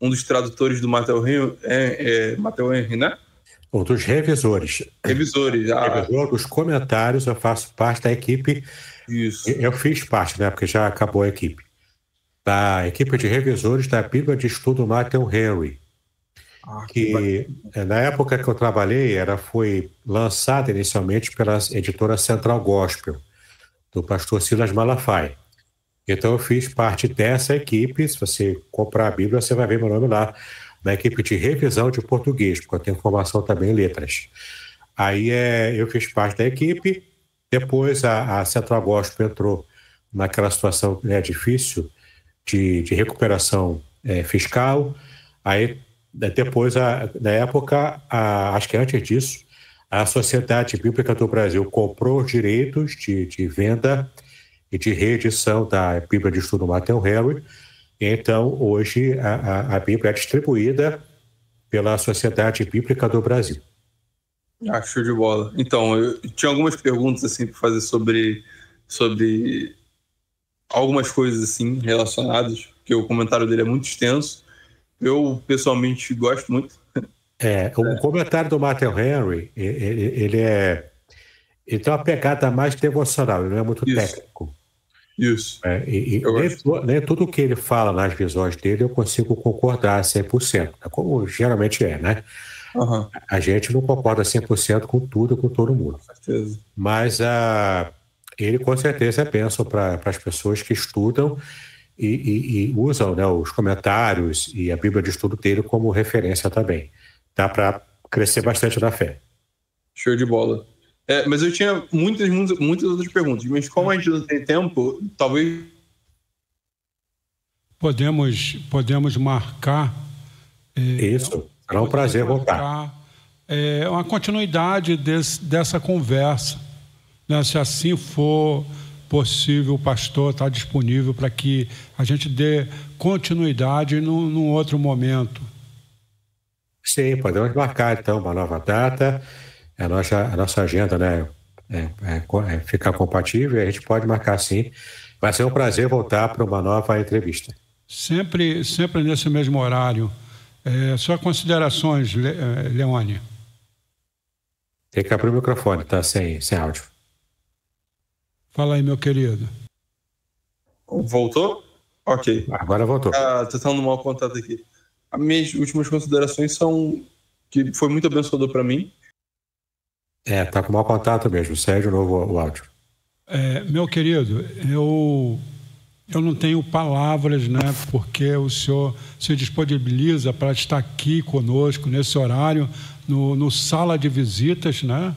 B: um dos tradutores
C: do Matheus Henry, é, é Henry né? ou dos revisores. Revisores. Ah. Revisor dos comentários, eu faço parte da equipe. Isso. Eu fiz parte, né? Porque já acabou a equipe. Da equipe de revisores da Bíblia de Estudo Matthew Henry. Ah, que, que é, na época que eu trabalhei, ela foi lançada inicialmente pela editora Central Gospel, do pastor Silas Malafaia. Então eu fiz parte dessa equipe. Se você comprar a Bíblia, você vai ver meu nome lá na equipe de revisão de português, porque eu tenho formação também em letras. Aí é, eu fiz parte da equipe, depois a, a Central Gospel entrou naquela situação né, difícil de, de recuperação é, fiscal, aí depois, a, na época, a, acho que antes disso, a Sociedade Bíblica do Brasil comprou os direitos de, de venda e de reedição da Bíblia de Estudo Matthew Henry, então, hoje, a, a, a Bíblia é distribuída pela Sociedade Bíblica do Brasil.
B: Ah, show de bola. Então, eu tinha algumas perguntas assim para fazer sobre, sobre algumas coisas assim relacionadas, porque o comentário dele é muito extenso. Eu pessoalmente gosto muito.
C: É, o é. comentário do Matthew Henry, ele é ele tem uma pegada mais devocional, ele não é muito Isso. técnico. Isso. É, e, e né, tudo que ele fala nas visões dele eu consigo concordar 100%, né? como geralmente é, né? Uhum. A gente não concorda 100% com tudo, com todo mundo. Com Mas a, ah, ele, com certeza, é para as pessoas que estudam e, e, e usam né, os comentários e a Bíblia de estudo dele como referência também. Dá para crescer bastante na fé. Show de bola.
B: É, mas eu tinha muitas, muitas, muitas outras perguntas, mas como a gente não tem tempo, talvez.
A: Podemos, podemos marcar.
C: É, Isso, será um prazer voltar.
A: É, uma continuidade desse, dessa conversa. Né? Se assim for possível, o pastor está disponível para que a gente dê continuidade num, num outro momento.
C: Sim, podemos marcar então uma nova data a nossa, a nossa agenda né, é, é, é ficar compatível e a gente pode marcar sim. Vai ser um prazer voltar para uma nova entrevista.
A: Sempre, sempre nesse mesmo horário. É, só considerações, é, Leone.
C: Tem que abrir o microfone, tá sem, sem áudio.
A: Fala aí, meu querido.
B: Voltou? Ok. Agora voltou. Ah, tentando mal contato aqui. As minhas últimas considerações são que foi muito abençoador para mim
C: é, tá com mau contato mesmo. Sérgio, novo o áudio.
A: É, meu querido, eu, eu não tenho palavras, né? Porque o senhor se disponibiliza para estar aqui conosco nesse horário, no, no sala de visitas, né?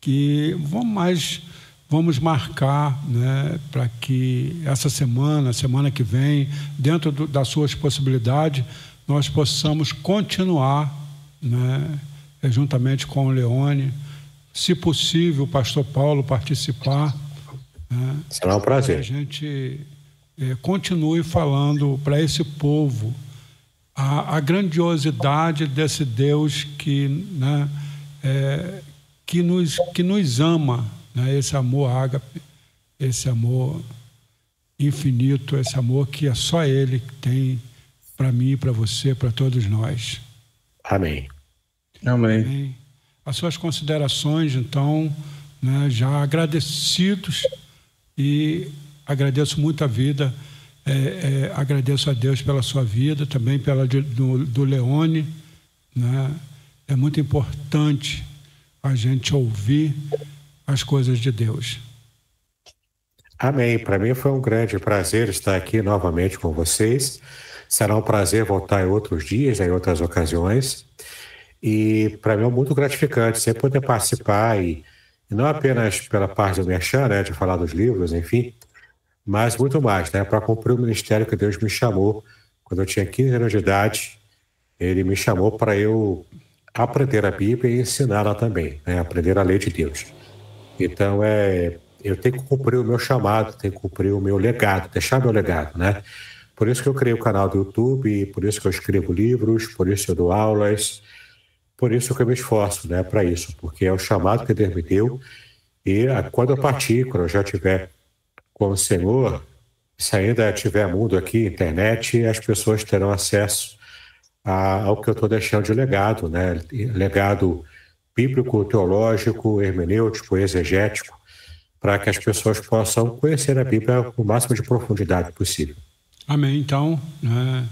A: Que vamos mais vamos marcar né, para que essa semana, semana que vem, dentro do, das suas possibilidades, nós possamos continuar, né, juntamente com o Leone, se possível, o pastor Paulo participar. Né? Será um prazer. Que a gente é, continue falando para esse povo a, a, grandiosidade desse Deus que, né, é, que, nos, que nos ama, né? esse amor ágape, esse amor infinito, esse amor que é só Ele que tem para mim, para você, para todos nós.
C: Amém. Amém. Amém
A: as suas considerações, então, né, já agradecidos e agradeço muito a vida, é, é, agradeço a Deus pela sua vida, também pela de, do, do Leone. Né? É muito importante a gente ouvir as coisas de Deus.
C: Amém. Para mim foi um grande prazer estar aqui novamente com vocês. Será um prazer voltar em outros dias, em outras ocasiões. E para mim é muito gratificante sempre poder participar, e, e não apenas pela parte do Merchan, né, de falar dos livros, enfim, mas muito mais, né, para cumprir o ministério que Deus me chamou quando eu tinha 15 anos de idade. Ele me chamou para eu aprender a Bíblia e ensiná-la também, né, aprender a lei de Deus. Então é, eu tenho que cumprir o meu chamado, tenho que cumprir o meu legado, deixar meu legado, né? Por isso que eu criei o canal do YouTube, por isso que eu escrevo livros, por isso que eu dou aulas, por isso que eu me esforço né, para isso, porque é o chamado que Deus me deu. E ah, quando eu partir, quando eu já tiver com o Senhor, se ainda tiver mundo aqui, internet, as pessoas terão acesso a, ao que eu estou deixando de legado, né? legado bíblico, teológico, hermenêutico, exegético, para que as pessoas possam conhecer a Bíblia com o máximo de profundidade possível.
A: Amém. Então, né,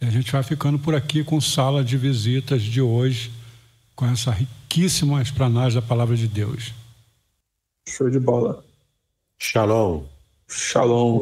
A: a gente vai ficando por aqui com sala de visitas de hoje com essa riquíssima explanagem da palavra de Deus. Show de bola. Shalom. Shalom.